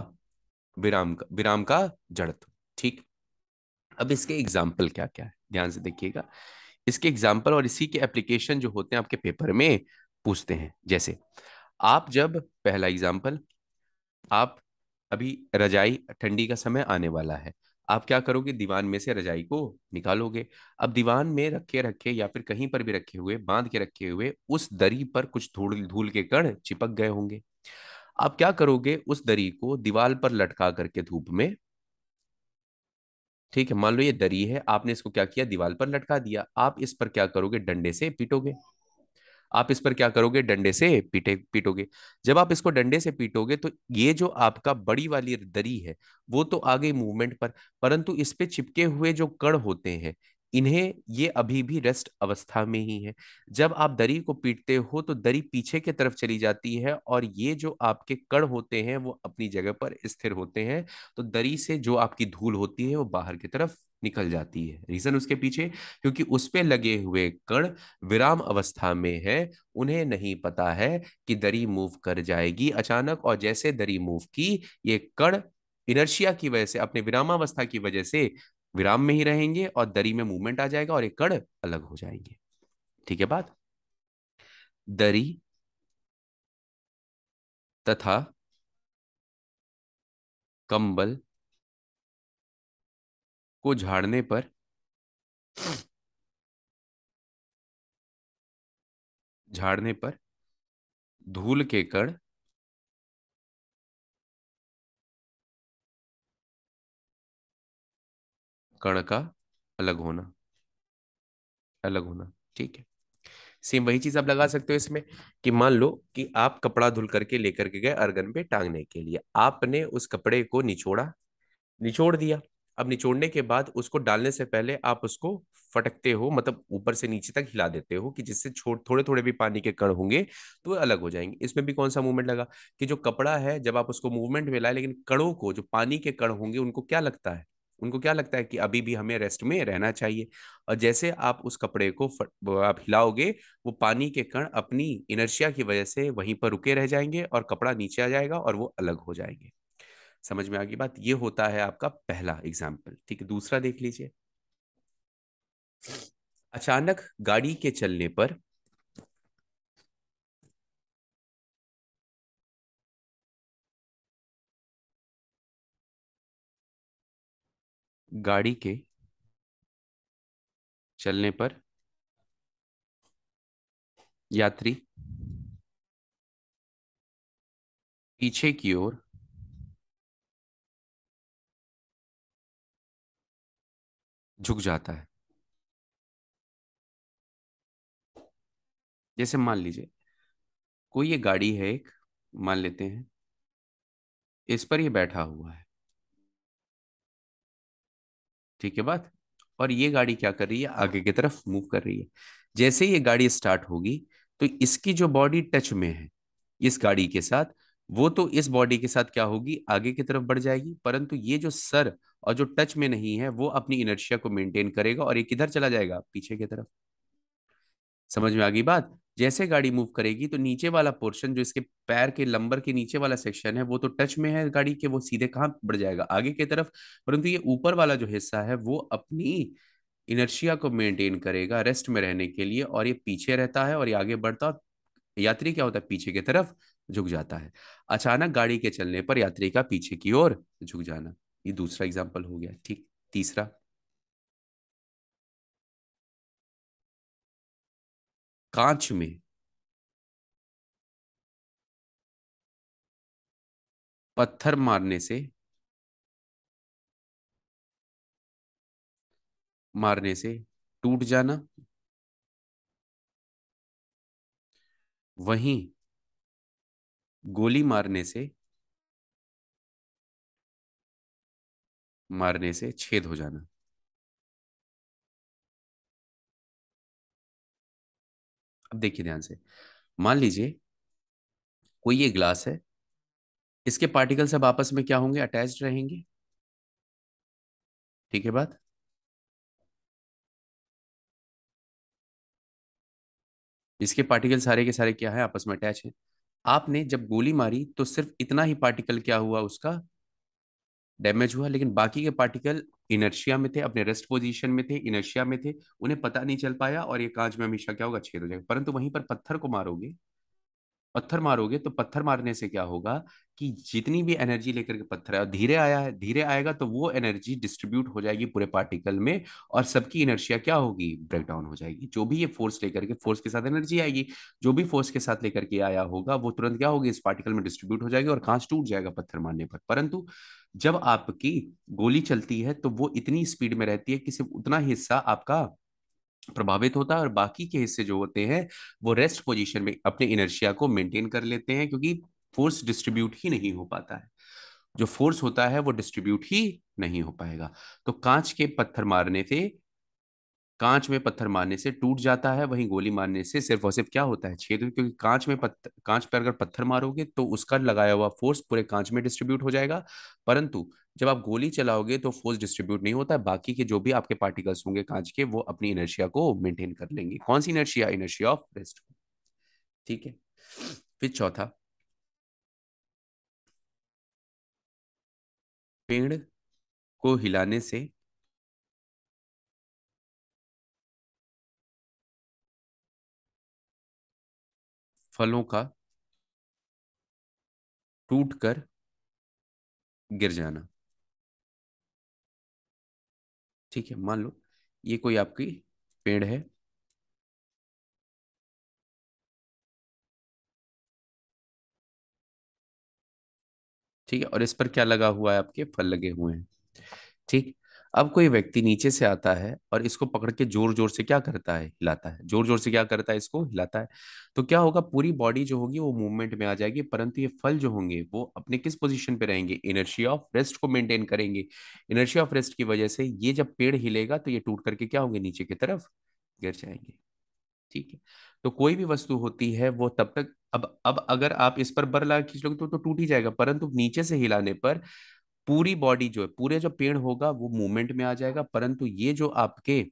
Speaker 2: विराम का विराम का जड़त्व ठीक अब इसके एग्जाम्पल क्या क्या है ध्यान से देखिएगा इसके एग्जाम्पल और इसी के एप्लीकेशन जो होते हैं आपके पेपर में पूछते हैं जैसे आप जब पहला एग्जाम्पल आप अभी रजाई ठंडी का समय आने वाला है आप क्या करोगे दीवान में से रजाई को निकालोगे अब दीवान में रखे रखे या फिर कहीं पर भी रखे हुए बांध के रखे हुए उस दरी पर कुछ धूल धूल के कण चिपक गए होंगे आप क्या करोगे उस दरी को दीवार पर लटका करके धूप में ठीक है मान लो ये दरी है आपने इसको क्या किया दीवार पर लटका दिया आप इस पर क्या करोगे डंडे से पीटोगे आप इस पर क्या करोगे डंडे से पीटे पीटोगे जब आप इसको डंडे से पीटोगे तो ये जो आपका बड़ी वाली दरी है वो तो आ गई मूवमेंट पर परंतु इस पे चिपके हुए जो कण होते हैं इन्हें ये अभी भी रेस्ट अवस्था में ही है जब आप दरी को पीटते हो तो दरी पीछे की तरफ चली जाती है और ये जो आपके कण होते हैं वो अपनी जगह पर स्थिर होते हैं तो दरी से जो आपकी धूल होती है वो बाहर की तरफ निकल जाती है रीजन उसके पीछे क्योंकि उस पे लगे हुए कण विराम अवस्था में है उन्हें नहीं पता है कि दरी मूव कर जाएगी अचानक और जैसे दरी मूव की ये कण इनर्शिया की वजह से अपने विरामावस्था की वजह से विराम में ही रहेंगे और दरी में मूवमेंट आ जाएगा और एक कण अलग हो जाएंगे ठीक है बात
Speaker 1: दरी तथा कंबल को झाड़ने पर झाड़ने पर धूल के कण कण का अलग होना अलग होना ठीक है
Speaker 2: सेम वही चीज आप लगा सकते हो इसमें कि मान लो कि आप कपड़ा धुल करके लेकर के गए अर्गन पे टांगने के लिए आपने उस कपड़े को निचोड़ा निचोड़ दिया अब निचोड़ने के बाद उसको डालने से पहले आप उसको फटकते हो मतलब ऊपर से नीचे तक हिला देते हो कि जिससे छोड़ थोड़े थोड़े भी पानी के कण होंगे तो वो अलग हो जाएंगे इसमें भी कौन सा मूवमेंट लगा कि जो कपड़ा है जब आप उसको मूवमेंट में लाए लेकिन कणों को जो पानी के कण होंगे उनको क्या लगता है उनको क्या लगता है कि अभी भी हमें रेस्ट में रहना चाहिए और जैसे आप उस कपड़े को फट, आप हिलाओगे वो पानी के कण अपनी इनर्शिया की वजह से वहीं पर रुके रह जाएंगे और कपड़ा नीचे आ जाएगा और वो अलग हो जाएंगे समझ में आ गई बात ये होता है आपका पहला एग्जाम्पल ठीक है दूसरा देख
Speaker 1: लीजिए अचानक गाड़ी के चलने पर गाड़ी के चलने पर यात्री पीछे की ओर झुक जाता है
Speaker 2: जैसे मान लीजिए कोई ये गाड़ी है एक मान लेते हैं इस पर ये बैठा हुआ है ठीक है बात और ये गाड़ी क्या कर रही है आगे की तरफ मूव कर रही है जैसे ये गाड़ी स्टार्ट होगी तो इसकी जो बॉडी टच में है इस गाड़ी के साथ वो तो इस बॉडी के साथ क्या होगी आगे की तरफ बढ़ जाएगी परंतु ये जो सर और जो टच में नहीं है वो अपनी इनर्शिया को मेंटेन करेगा और ये किधर चला जाएगा पीछे की तरफ समझ में आ गई बात जैसे गाड़ी मूव करेगी तो नीचे वाला पोर्शन जो इसके पैर के लंबर के नीचे वाला सेक्शन है वो तो टच में है गाड़ी के वो सीधे कहाँ बढ़ जाएगा आगे की तरफ परंतु ये ऊपर वाला जो हिस्सा है वो अपनी इनर्शिया को मेंटेन करेगा रेस्ट में रहने के लिए और ये पीछे रहता है और ये आगे बढ़ता और यात्री क्या होता है पीछे की तरफ झुक जाता है अचानक गाड़ी के
Speaker 1: चलने पर यात्री का पीछे की ओर झुक जाना ये दूसरा एग्जाम्पल हो गया ठीक तीसरा कांच में पत्थर मारने से मारने से टूट जाना वहीं गोली मारने से मारने से छेद हो जाना अब देखिए ध्यान से मान लीजिए कोई ये ग्लास है इसके पार्टिकल्स सब आपस में क्या होंगे अटैच रहेंगे ठीक है बात
Speaker 2: इसके पार्टिकल सारे के सारे क्या है आपस में अटैच है आपने जब गोली मारी तो सिर्फ इतना ही पार्टिकल क्या हुआ उसका डैमेज हुआ लेकिन बाकी के पार्टिकल इनर्शिया में थे अपने रेस्ट पोजीशन में थे इनर्शिया में थे उन्हें पता नहीं चल पाया और ये कांच में हमेशा क्या होगा छेद हो जाएगा परंतु वहीं पर पत्थर को मारोगे पत्थर मारोगे तो पत्थर मारने से क्या होगा कि जितनी भी एनर्जी लेकर के पत्थर है धीरे आया है धीरे आएगा तो वो एनर्जी डिस्ट्रीब्यूट हो जाएगी पूरे पार्टिकल में और सबकी इनर्शिया क्या होगी ब्रेकडाउन हो जाएगी जो भी ये फोर्स लेकर के फोर्स के साथ एनर्जी आएगी जो भी फोर्स के साथ लेकर के आया होगा वो तुरंत क्या होगी इस पार्टिकल में डिस्ट्रीब्यूट हो जाएगी और कांच टूट जाएगा पत्थर मारने पर परंतु जब आपकी गोली चलती है तो वो इतनी स्पीड में रहती है कि सिर्फ उतना हिस्सा आपका प्रभावित होता है और बाकी के हिस्से जो होते हैं वो रेस्ट पोजीशन में अपने इनर्शिया को मेंटेन कर लेते हैं क्योंकि फोर्स डिस्ट्रीब्यूट ही नहीं हो पाता है जो फोर्स होता है वो डिस्ट्रीब्यूट ही नहीं हो पाएगा तो कांच के पत्थर मारने से कांच में पत्थर मारने से टूट जाता है वहीं गोली मारने से सिर्फ और सिर्फ क्या होता है छेद क्योंकि कांच में पत्थर कांच पर अगर पत्थर मारोगे तो उसका लगाया हुआ फोर्स पूरे कांच में डिस्ट्रीब्यूट हो जाएगा परंतु जब आप गोली चलाओगे तो फोर्स डिस्ट्रीब्यूट नहीं होता है बाकी के जो भी आपके पार्टिकल्स होंगे कांच के वो अपनी इनर्शिया को मेंटेन कर लेंगे कौन सी इनर्शिया इनर्शिया ऑफ रेस्ट
Speaker 1: ठीक है फिर चौथा पेड़ को हिलाने से फलों का टूट कर गिर जाना ठीक है मान लो ये कोई आपकी पेड़ है ठीक है और इस पर क्या लगा हुआ है आपके फल लगे हुए हैं ठीक अब कोई व्यक्ति
Speaker 2: नीचे से आता है और इसको पकड़ के जोर जोर से क्या करता है हिलाता है जोर जोर से क्या करता है इसको हिलाता है तो क्या होगा पूरी बॉडी जो होगी वो मूवमेंट में आ जाएगी परंतु ये फल जो होंगे वो अपने किस पोजीशन पे रहेंगे इनर्शिया ऑफ रेस्ट को मेंटेन करेंगे इनर्शिया ऑफ रेस्ट की वजह से ये जब पेड़ हिलेगा तो ये टूट करके क्या होंगे नीचे की तरफ गिर जाएंगे ठीक है तो कोई भी वस्तु होती है वो तब तक अब अब अगर आप इस पर बर लगा खींच लोगे तो तो टूट ही जाएगा परंतु नीचे से हिलाने पर पूरी बॉडी जो है पूरे जो पेड़ होगा वो मूवमेंट में आ जाएगा परंतु ये जो आपके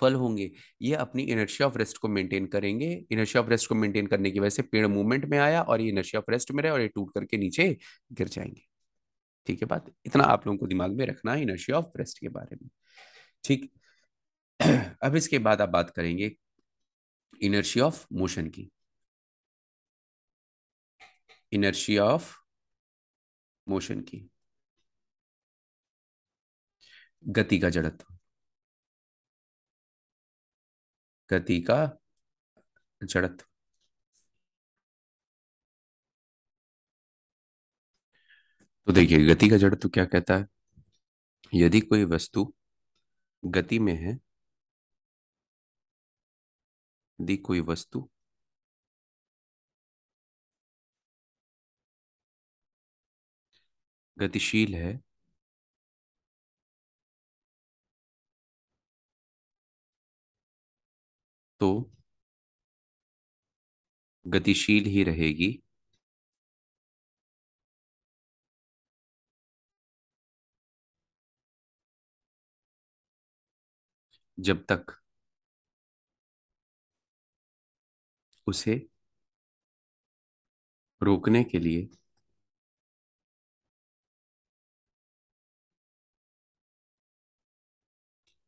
Speaker 2: फल होंगे ये अपनी इनर्शिया ऑफ रेस्ट को मेंटेन करेंगे इनर्शिया ऑफ रेस्ट को मेंटेन करने की वजह से पेड़ मूवमेंट में आया और ये इनर्शिया ऑफ रेस्ट में रहे और ये टूट करके नीचे गिर जाएंगे ठीक है बात इतना आप लोगों को दिमाग में रखना है इनर्शिया ऑफ रेस्ट के बारे में ठीक अब इसके बाद आप बात करेंगे इनर्शिया ऑफ
Speaker 1: मोशन की इनर्शिया ऑफ मोशन की गति का जड़त्व गति का जड़त्व तो देखिए गति का जड़त्व क्या कहता है यदि कोई वस्तु गति में है यदि कोई वस्तु गतिशील है तो गतिशील ही रहेगी जब तक उसे रोकने के लिए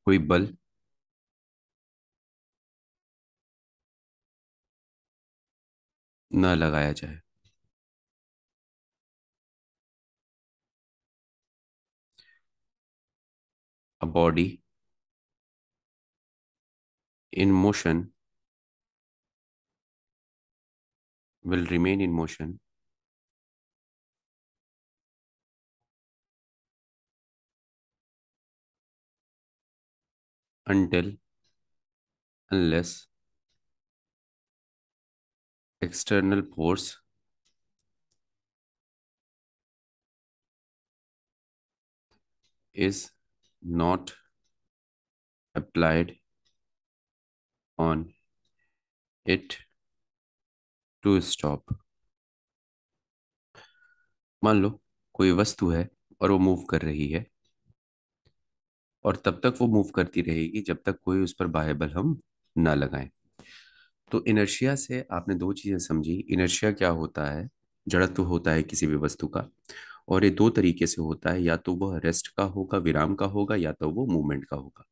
Speaker 1: कोई बल न लगाया जाए a body in motion will remain in motion until unless external pores is not applied on it to stop मान लो कोई वस्तु है और वो मूव कर रही है और तब तक
Speaker 2: वो मूव करती रहेगी जब तक कोई उस पर बल हम ना लगाएं तो इनर्शिया से आपने दो चीज़ें समझी इनर्शिया क्या होता है जड़त्व होता है किसी भी वस्तु का और ये दो तरीके से होता है या तो वह रेस्ट का होगा विराम का होगा या तो वो मूवमेंट का होगा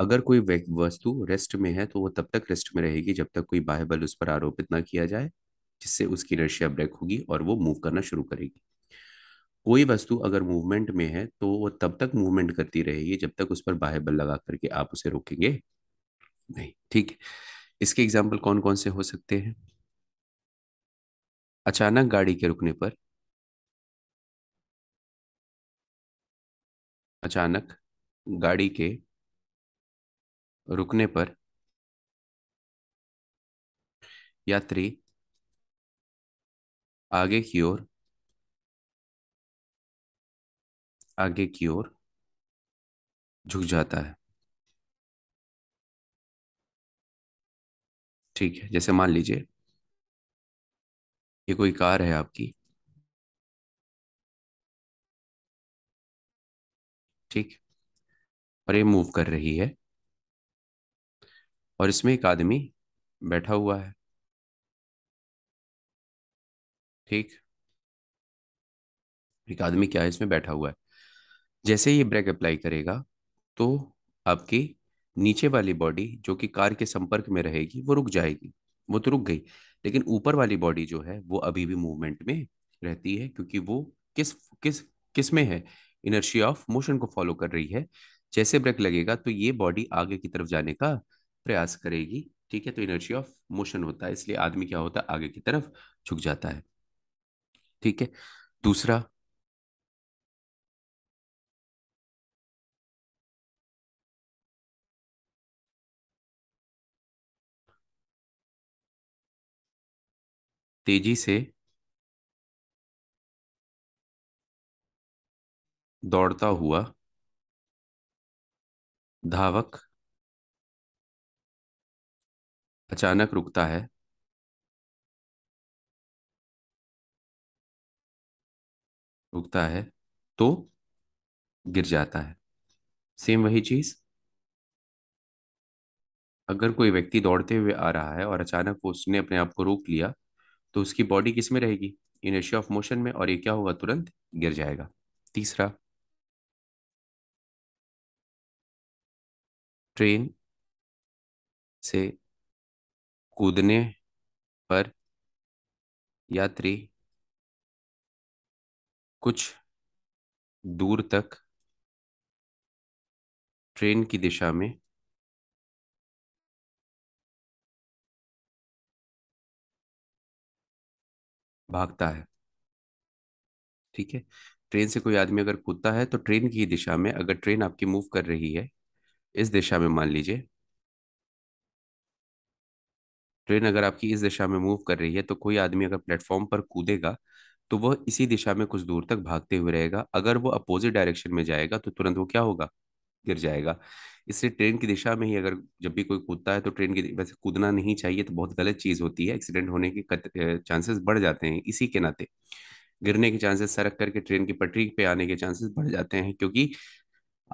Speaker 2: अगर कोई वस्तु रेस्ट में है तो वो तब तक रेस्ट में रहेगी जब तक कोई बाह्य बल उस पर आरोपित ना किया जाए जिससे उसकी इनर्शिया ब्रेक होगी और वो मूव करना शुरू करेगी कोई वस्तु अगर मूवमेंट में है तो वो तब तक मूवमेंट करती रहेगी जब तक उस पर बाह्य बल लगा करके आप उसे रोकेंगे नहीं ठीक है इसके एग्जाम्पल कौन कौन
Speaker 1: से हो सकते हैं अचानक गाड़ी के रुकने पर अचानक गाड़ी के रुकने पर यात्री आगे की ओर आगे की ओर झुक जाता है ठीक है जैसे मान लीजिए ये कोई कार है आपकी ठीक और ये मूव कर रही है और इसमें एक आदमी बैठा हुआ है ठीक एक आदमी क्या है इसमें बैठा हुआ है जैसे ये ब्रेक अप्लाई करेगा तो
Speaker 2: आपकी नीचे वाली बॉडी जो कि कार के संपर्क में रहेगी वो रुक जाएगी वो तो रुक गई लेकिन ऊपर वाली बॉडी जो है वो अभी भी मूवमेंट में रहती है क्योंकि वो किस किस किस में है इनर्शी ऑफ मोशन को फॉलो कर रही है जैसे ब्रेक लगेगा तो ये बॉडी आगे की तरफ जाने का प्रयास करेगी ठीक है तो इनर्जी ऑफ मोशन
Speaker 1: होता है इसलिए आदमी क्या होता है आगे की तरफ झुक जाता है ठीक है दूसरा तेजी से दौड़ता हुआ धावक अचानक रुकता है रुकता है तो गिर जाता है सेम वही
Speaker 2: चीज अगर कोई व्यक्ति दौड़ते हुए आ रहा है और अचानक उसने अपने आप को रोक लिया तो उसकी बॉडी किस में रहेगी इनर्शिया ऑफ मोशन में और ये क्या होगा
Speaker 1: तुरंत गिर जाएगा तीसरा ट्रेन से कूदने पर यात्री कुछ दूर तक ट्रेन की दिशा में भागता है
Speaker 2: ठीक है ट्रेन से कोई आदमी अगर कूदता है तो ट्रेन की दिशा में अगर ट्रेन आपकी मूव कर रही है इस दिशा में मान लीजिए ट्रेन अगर आपकी इस दिशा में मूव कर रही है तो कोई आदमी अगर प्लेटफॉर्म पर कूदेगा तो वह इसी दिशा में कुछ दूर तक भागते हुए रहेगा अगर वो अपोजिट डायरेक्शन में जाएगा तो तुरंत वो क्या होगा गिर जाएगा इससे ट्रेन की दिशा में ही अगर जब भी कोई कूदता है तो ट्रेन की वैसे कूदना नहीं चाहिए तो बहुत गलत चीज़ होती है एक्सीडेंट होने के चांसेस बढ़ जाते हैं इसी के नाते गिरने के चांसेस सड़क करके ट्रेन की पटरी पे आने के चांसेस बढ़ जाते हैं क्योंकि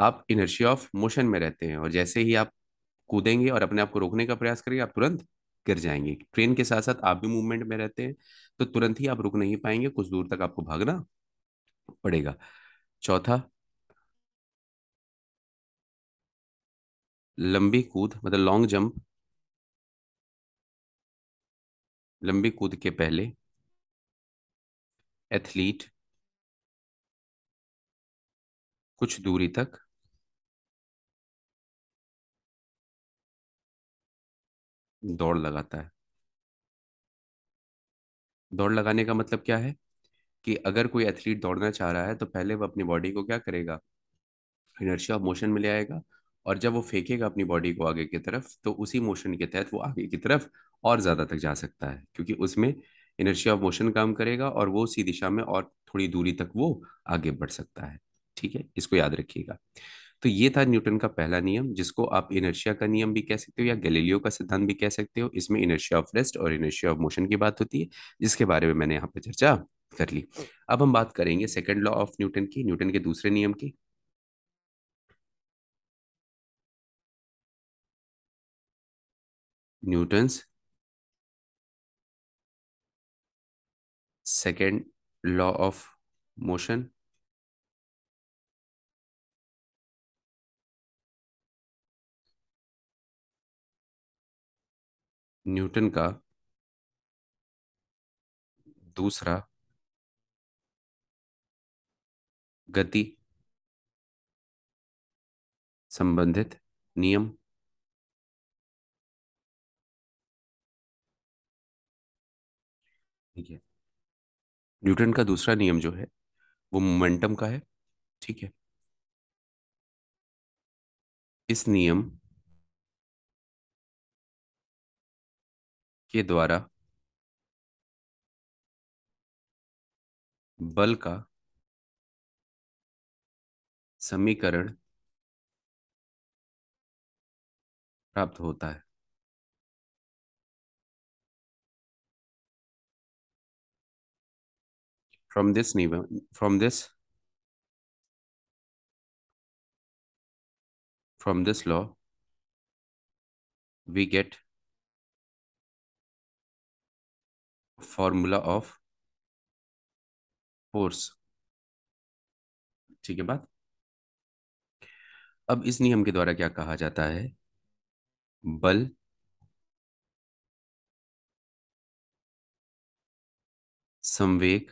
Speaker 2: आप इनर्शिया ऑफ मोशन में रहते हैं और जैसे ही आप कूदेंगे और अपने आप को रोकने का प्रयास करेंगे आप तुरंत गिर जाएंगे ट्रेन के साथ साथ आप भी मूवमेंट में रहते हैं तो तुरंत ही आप रुक नहीं पाएंगे कुछ दूर तक आपको भागना
Speaker 1: पड़ेगा चौथा लंबी कूद मतलब लॉन्ग जंप लंबी कूद के पहले एथलीट कुछ दूरी तक दौड़ लगाता है दौड़ लगाने का मतलब क्या है कि अगर कोई
Speaker 2: एथलीट दौड़ना चाह रहा है तो पहले वो अपनी बॉडी को क्या करेगा इनर्शिया ऑफ मोशन में ले आएगा और जब वो फेंकेगा अपनी बॉडी को आगे की तरफ तो उसी मोशन के तहत वो आगे की तरफ और ज़्यादा तक जा सकता है क्योंकि उसमें इनर्शिया ऑफ मोशन काम करेगा और वो उसी दिशा में और थोड़ी दूरी तक वो आगे बढ़ सकता है ठीक है इसको याद रखिएगा तो ये था न्यूटन का पहला नियम जिसको आप इनर्शिया का नियम भी कह सकते हो या गैलीलियो का सिद्धांत भी कह सकते हो इसमें इनर्शिया ऑफ रेस्ट और इनर्शिया ऑफ मोशन की बात होती है जिसके बारे में मैंने यहाँ पे चर्चा कर ली हम्म। अब हम बात
Speaker 1: करेंगे सेकेंड लॉ ऑफ न्यूटन की न्यूटन के दूसरे नियम की newtons second law of motion Newton का दूसरा गति संबंधित नियम न्यूटन का दूसरा नियम जो है वो मोमेंटम का है ठीक है इस नियम के द्वारा बल का समीकरण प्राप्त होता है from this neighbor, from this, from this law, we get formula of force ठीक है बात अब इस नियम के द्वारा क्या कहा जाता है बल संवेग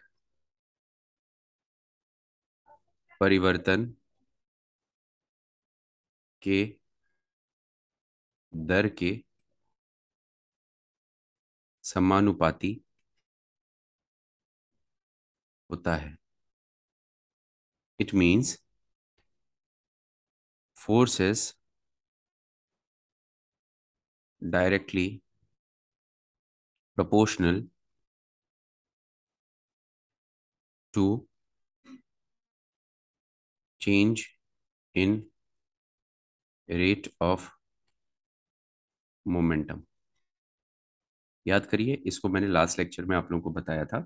Speaker 1: परिवर्तन के दर के समानुपाती होता है it means forces directly proportional to change in rate of momentum
Speaker 2: याद करिए इसको मैंने लास्ट लेक्चर में आप लोगों को बताया था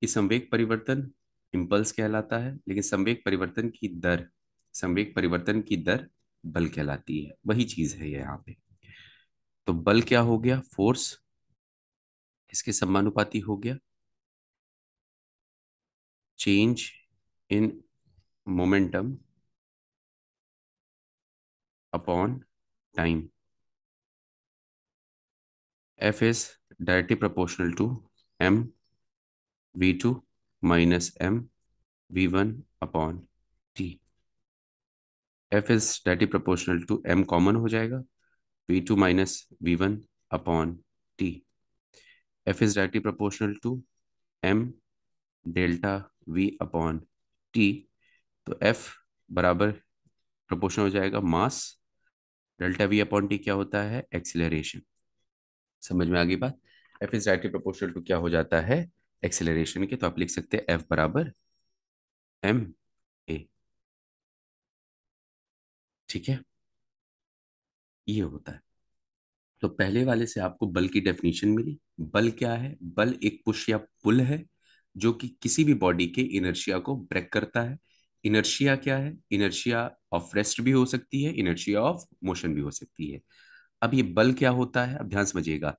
Speaker 2: कि संवेग परिवर्तन इम्पल्स कहलाता है लेकिन संवेग परिवर्तन की दर संवेग परिवर्तन की दर बल कहलाती है वही चीज है ये यहाँ पे तो बल क्या हो गया फोर्स
Speaker 1: इसके समानुपाती हो गया change in momentum upon time F is
Speaker 2: directly proportional to M V two minus M V one upon T F is directly proportional to M common हो जाएगा V two minus V one upon T F is directly proportional to M delta V upon T तो F बराबर proportion हो जाएगा mass delta V upon T क्या होता है acceleration समझ में आ गई बात F is right proportional to क्या हो जाता है एक्सिलेशन के तो आप लिख सकते हैं एफ बराबर
Speaker 1: एम ए ठीक है ये होता है तो पहले वाले से आपको बल की डेफिनेशन
Speaker 2: मिली बल क्या है बल एक पुश या पुल है जो कि किसी भी बॉडी के इनर्शिया को ब्रेक करता है इनर्शिया क्या है इनर्शिया ऑफ रेस्ट भी हो सकती है इनर्शिया ऑफ मोशन भी हो सकती है अब ये बल क्या होता है अब ध्यान समझिएगा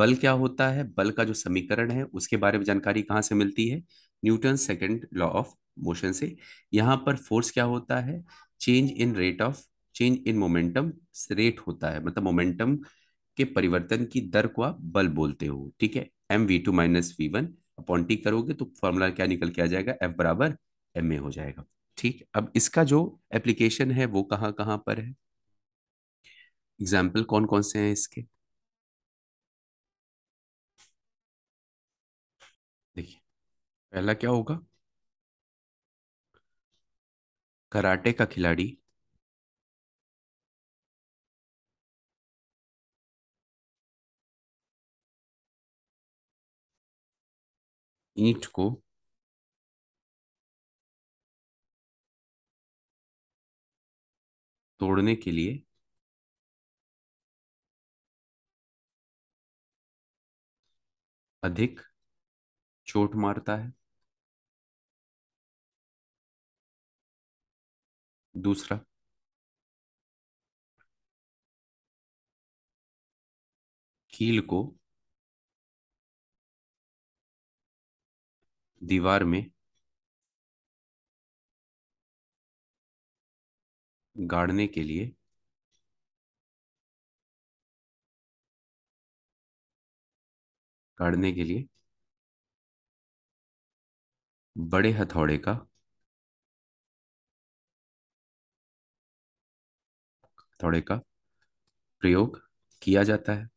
Speaker 2: बल क्या होता है बल का जो समीकरण है उसके बारे में जानकारी कहाँ से मिलती है Newton second law of motion से यहाँ पर फोर्स क्या होता है change in rate of change in momentum rate होता है मतलब मोमेंटम के परिवर्तन की दर को आप बल बोलते हो ठीक है M V two minus V one upon T करोगे तो फॉर्मूला क्या निकल के आ जाएगा एफ बराबर एम ए हो जाएगा ठीक अब इसका जो एप्लीकेशन है वो कहाँ कहाँ पर है
Speaker 1: एग्जाम्पल कौन कौन से हैं इसके देखिए पहला क्या होगा कराटे का खिलाड़ी ईंट को तोड़ने के लिए अधिक चोट मारता है दूसरा कील को दीवार में गाड़ने के लिए गाड़ने के लिए बड़े हथौड़े का हथौड़े का प्रयोग किया जाता है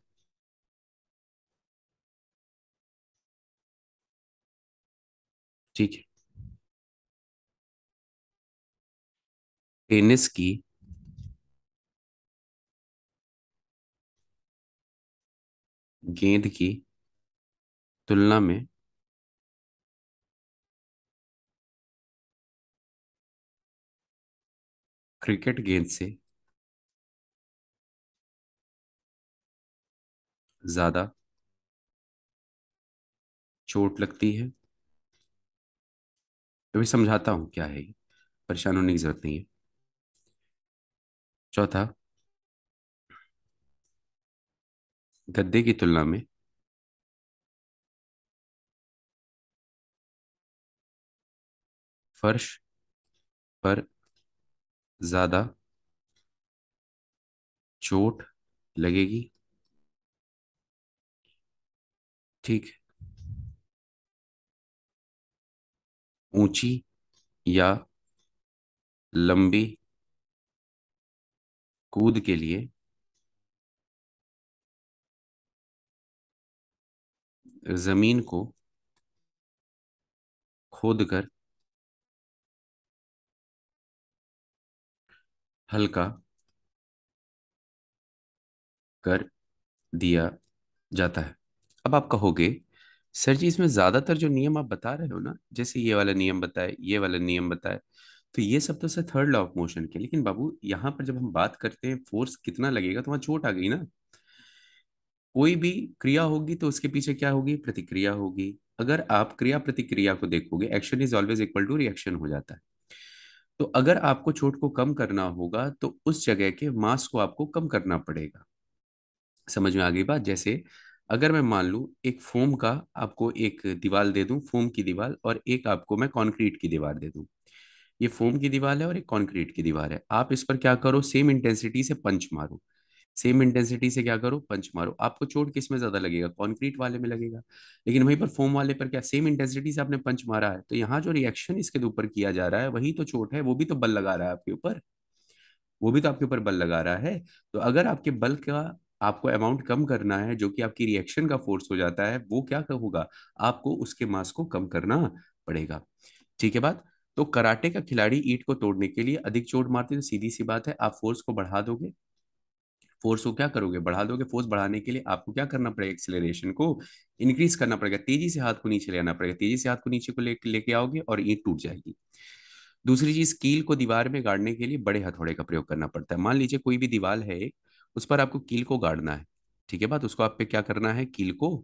Speaker 1: ठीक है टेनिस की गेंद की तुलना में क्रिकेट गेंद से ज्यादा चोट लगती है अभी तो समझाता हूं क्या है परेशान होने की जरूरत नहीं है चौथा गद्दे की तुलना में फर्श पर ज्यादा चोट लगेगी ठीक ऊंची या लंबी कूद के लिए जमीन को खोद कर हल्का कर दिया जाता है
Speaker 2: अब आप कहोगे सर जी इसमें ज़्यादातर जो नियम आप बता रहे हो ना जैसे ये वाला नियम बताए ये वाला नियम बताए तो ये सब तो sir third law of motion के लेकिन बाबू यहाँ पर जब हम बात करते हैं फोर्स कितना लगेगा तो वहां चोट आ गई ना कोई भी क्रिया होगी तो उसके पीछे क्या होगी प्रतिक्रिया होगी अगर आप क्रिया प्रतिक्रिया को देखोगे action is always equal to reaction हो जाता है तो अगर आपको चोट को कम करना होगा तो उस जगह के मास को आपको कम करना पड़ेगा समझ में आ गई बात जैसे अगर मैं मान लू एक फोम का आपको एक दीवार दे दू फोम की दीवार और एक आपको मैं कॉन्क्रीट की दीवार दे दू ये फोम की दीवार है और एक कॉन्क्रीट की दीवार है आप इस पर क्या करो सेम इंटेंसिटी से पंच मारो सेम इंटेंसिटी से क्या करो पंच मारो आपको चोट किस में ज्यादा लगेगा कॉन्क्रीट वाले में लगेगा लेकिन वहीं पर फोम वाले पर क्या सेम इंटेंसिटी से आपने पंच मारा है तो यहाँ जो रिएक्शन इसके ऊपर किया जा रहा है वही तो चोट है वो भी तो बल लगा रहा है आपके ऊपर वो भी तो आपके ऊपर बल लगा रहा है तो अगर आपके बल का आपको अमाउंट कम करना है जो कि आपकी रिएक्शन का फोर्स हो जाता है वो क्या होगा आपको उसके मास को कम करना पड़ेगा ठीक है बात तो कराटे का खिलाड़ी ईट को तोड़ने के लिए अधिक चोट मारते तो सीधी सी बात है आप फोर्स को बढ़ा दोगे फोर्स को क्या करोगे बढ़ा दोगे फोर्स बढ़ाने के लिए आपको क्या करना पड़ेगा एक्सेलरेशन को इंक्रीज करना पड़ेगा तेजी से हाथ को नीचे ले आना पड़ेगा तेजी से हाथ को नीचे को लेके लेके आओगे और ईट टूट जाएगी दूसरी चीज कील को दीवार में गाड़ने के लिए बड़े हथौड़े का प्रयोग करना पड़ता है मान लीजिए कोई भी दीवार है एक उस पर आपको कील को गाड़ना है ठीक है बात उसको आप पे क्या करना है कील को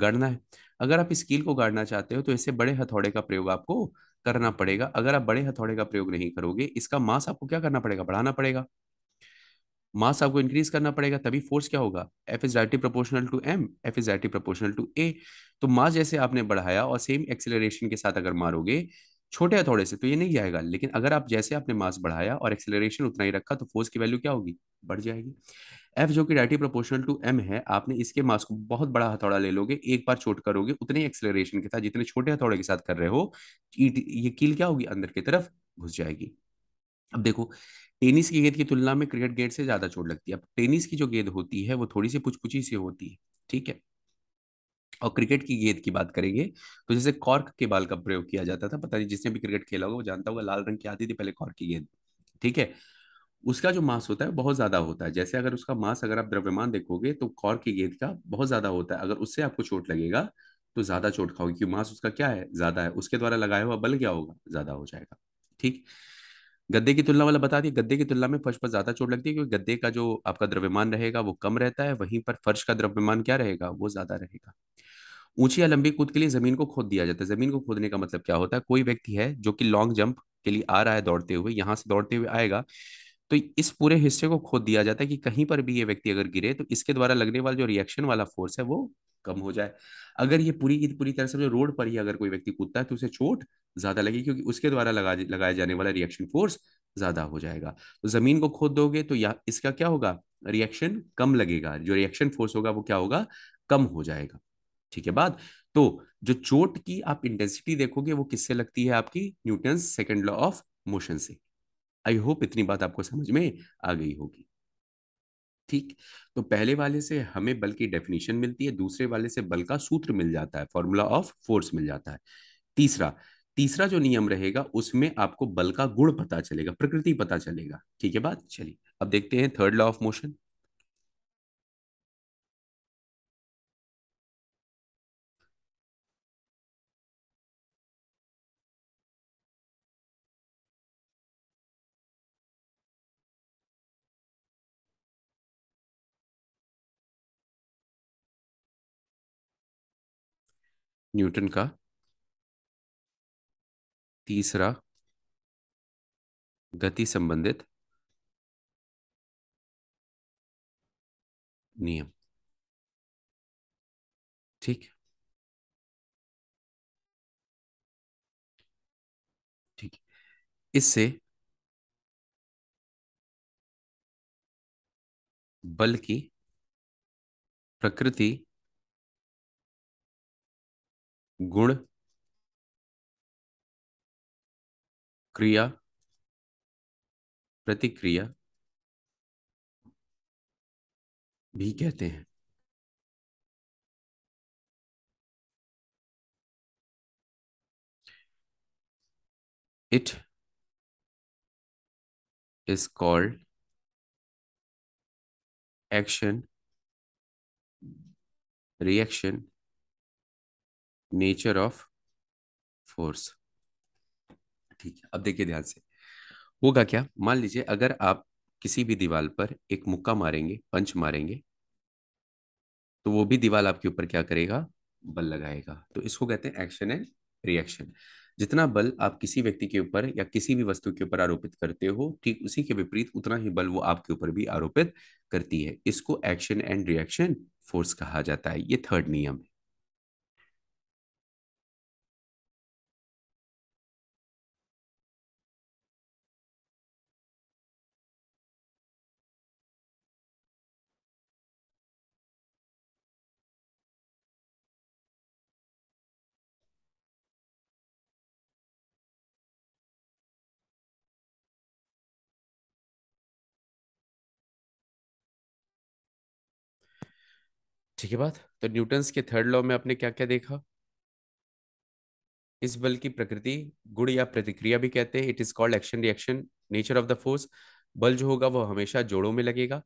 Speaker 2: गाड़ना है अगर आप इस कील को गाड़ना चाहते हो तो इससे बड़े हथौड़े का प्रयोग आपको करना पड़ेगा अगर आप बड़े हथौड़े का प्रयोग नहीं करोगे इसका मास आपको क्या करना पड़ेगा बढ़ाना पड़ेगा मास आपको इंक्रीज करना पड़ेगा तभी फोर्स क्या होगा F is directly proportional to M F is directly proportional to A तो मास जैसे आपने बढ़ाया और सेम एक्सेलरेशन के साथ अगर मारोगे छोटे हथौड़े से तो ये नहीं जाएगा लेकिन अगर आप जैसे आपने मास बढ़ाया और एक्सेलरेशन उतना ही रखा तो फोर्स की वैल्यू क्या होगी बढ़ जाएगी एफ जो कि डायरेक्टली प्रोपोर्शनल टू एम है आपने इसके मास को बहुत बड़ा हथौड़ा ले लोगे एक बार चोट करोगे उतने एक्सेलरेशन के साथ जितने छोटे हथौड़े के साथ कर रहे हो ये कील क्या होगी अंदर की तरफ घुस जाएगी अब देखो टेनिस की गेंद की तुलना में क्रिकेट गेंद से ज्यादा चोट लगती है अब टेनिस की जो गेंद होती है वो थोड़ी सी पुचपुची सी होती है ठीक है और क्रिकेट की गेंद की बात करेंगे तो जैसे कॉर्क के बाल का प्रयोग किया जाता था पता नहीं जिसने भी क्रिकेट खेला होगा वो जानता होगा लाल रंग की आती थी पहले कॉर्क की गेंद ठीक है उसका जो मास होता है बहुत ज्यादा होता है जैसे अगर उसका मास अगर आप द्रव्यमान देखोगे तो कौर की गेंद का बहुत ज्यादा होता है अगर उससे आपको चोट लगेगा तो ज्यादा चोट खाओगे क्योंकि मास उसका क्या है ज्यादा है उसके द्वारा लगाया हुआ बल क्या होगा ज्यादा हो जाएगा ठीक गद्दे की तुलना वाला बता दिए गद्दे की तुलना में फर्श पर ज्यादा चोट लगती है क्योंकि गद्दे का जो आपका द्रव्यमान रहेगा वो कम रहता है वहीं पर फर्श का द्रव्यमान क्या रहेगा वो ज्यादा रहेगा ऊंची या लंबी कूद के लिए जमीन को खोद दिया जाता है जमीन को खोदने का मतलब क्या होता है कोई व्यक्ति है जो कि लॉन्ग जंप के लिए आ रहा है दौड़ते हुए यहां से दौड़ते हुए आएगा तो इस पूरे हिस्से को खोद दिया जाता है कि कहीं पर भी ये व्यक्ति अगर गिरे तो इसके द्वारा लगने वाला जो रिएक्शन वाला फोर्स है वो कम हो जाए अगर ये पूरी की पूरी तरह से जो रोड पर ही अगर कोई व्यक्ति कूदता है तो उसे चोट ज्यादा लगेगी क्योंकि उसके द्वारा लगा लगाया जाने वाला रिएक्शन फोर्स ज्यादा हो जाएगा तो जमीन को खोद दोगे तो या इसका क्या होगा रिएक्शन कम लगेगा जो रिएक्शन फोर्स होगा वो क्या होगा कम हो जाएगा ठीक है बाद तो जो चोट की आप इंटेंसिटी देखोगे वो किससे लगती है आपकी Newton second law of motion से आई होप इतनी बात आपको समझ में आ गई होगी ठीक तो पहले वाले से हमें बल की डेफिनेशन मिलती है दूसरे वाले से बल का सूत्र मिल जाता है फॉर्मूला ऑफ फोर्स मिल जाता है तीसरा तीसरा जो नियम रहेगा उसमें आपको बल का गुण पता चलेगा प्रकृति पता चलेगा ठीक है बात चलिए अब देखते हैं
Speaker 1: third law of motion Newton का तीसरा गति संबंधित नियम ठीक ठीक इससे बल की प्रकृति गुण क्रिया प्रतिक्रिया भी कहते हैं it is called action reaction nature of force
Speaker 2: ठीक है अब देखिए ध्यान से होगा क्या मान लीजिए अगर आप किसी भी दीवार पर एक मुक्का मारेंगे पंच मारेंगे तो वो भी दीवार आपके ऊपर क्या करेगा बल लगाएगा तो इसको कहते हैं एक्शन एंड रिएक्शन जितना बल आप किसी व्यक्ति के ऊपर या किसी भी वस्तु के ऊपर आरोपित करते हो ठीक उसी के विपरीत उतना ही बल वो आपके ऊपर भी
Speaker 1: आरोपित करती है इसको एक्शन एंड रिएक्शन फोर्स कहा जाता है ये थर्ड नियम है ठीक है बात तो न्यूटन्स के थर्ड लॉ
Speaker 2: में आपने क्या क्या देखा इस बल की प्रकृति गुण या प्रतिक्रिया भी कहते हैं it is called action reaction nature of the force बल जो होगा वो हमेशा जोड़ों में लगेगा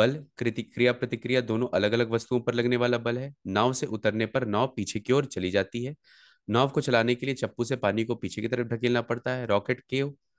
Speaker 2: बल क्रिया प्रतिक्रिया दोनों अलग अलग वस्तुओं पर लगने वाला बल है नाव से उतरने पर नाव पीछे की ओर चली जाती है नाव को चलाने के लिए चप्पू से पानी को पीछे की तरफ ढकेलना पड़ता
Speaker 1: है रॉकेट के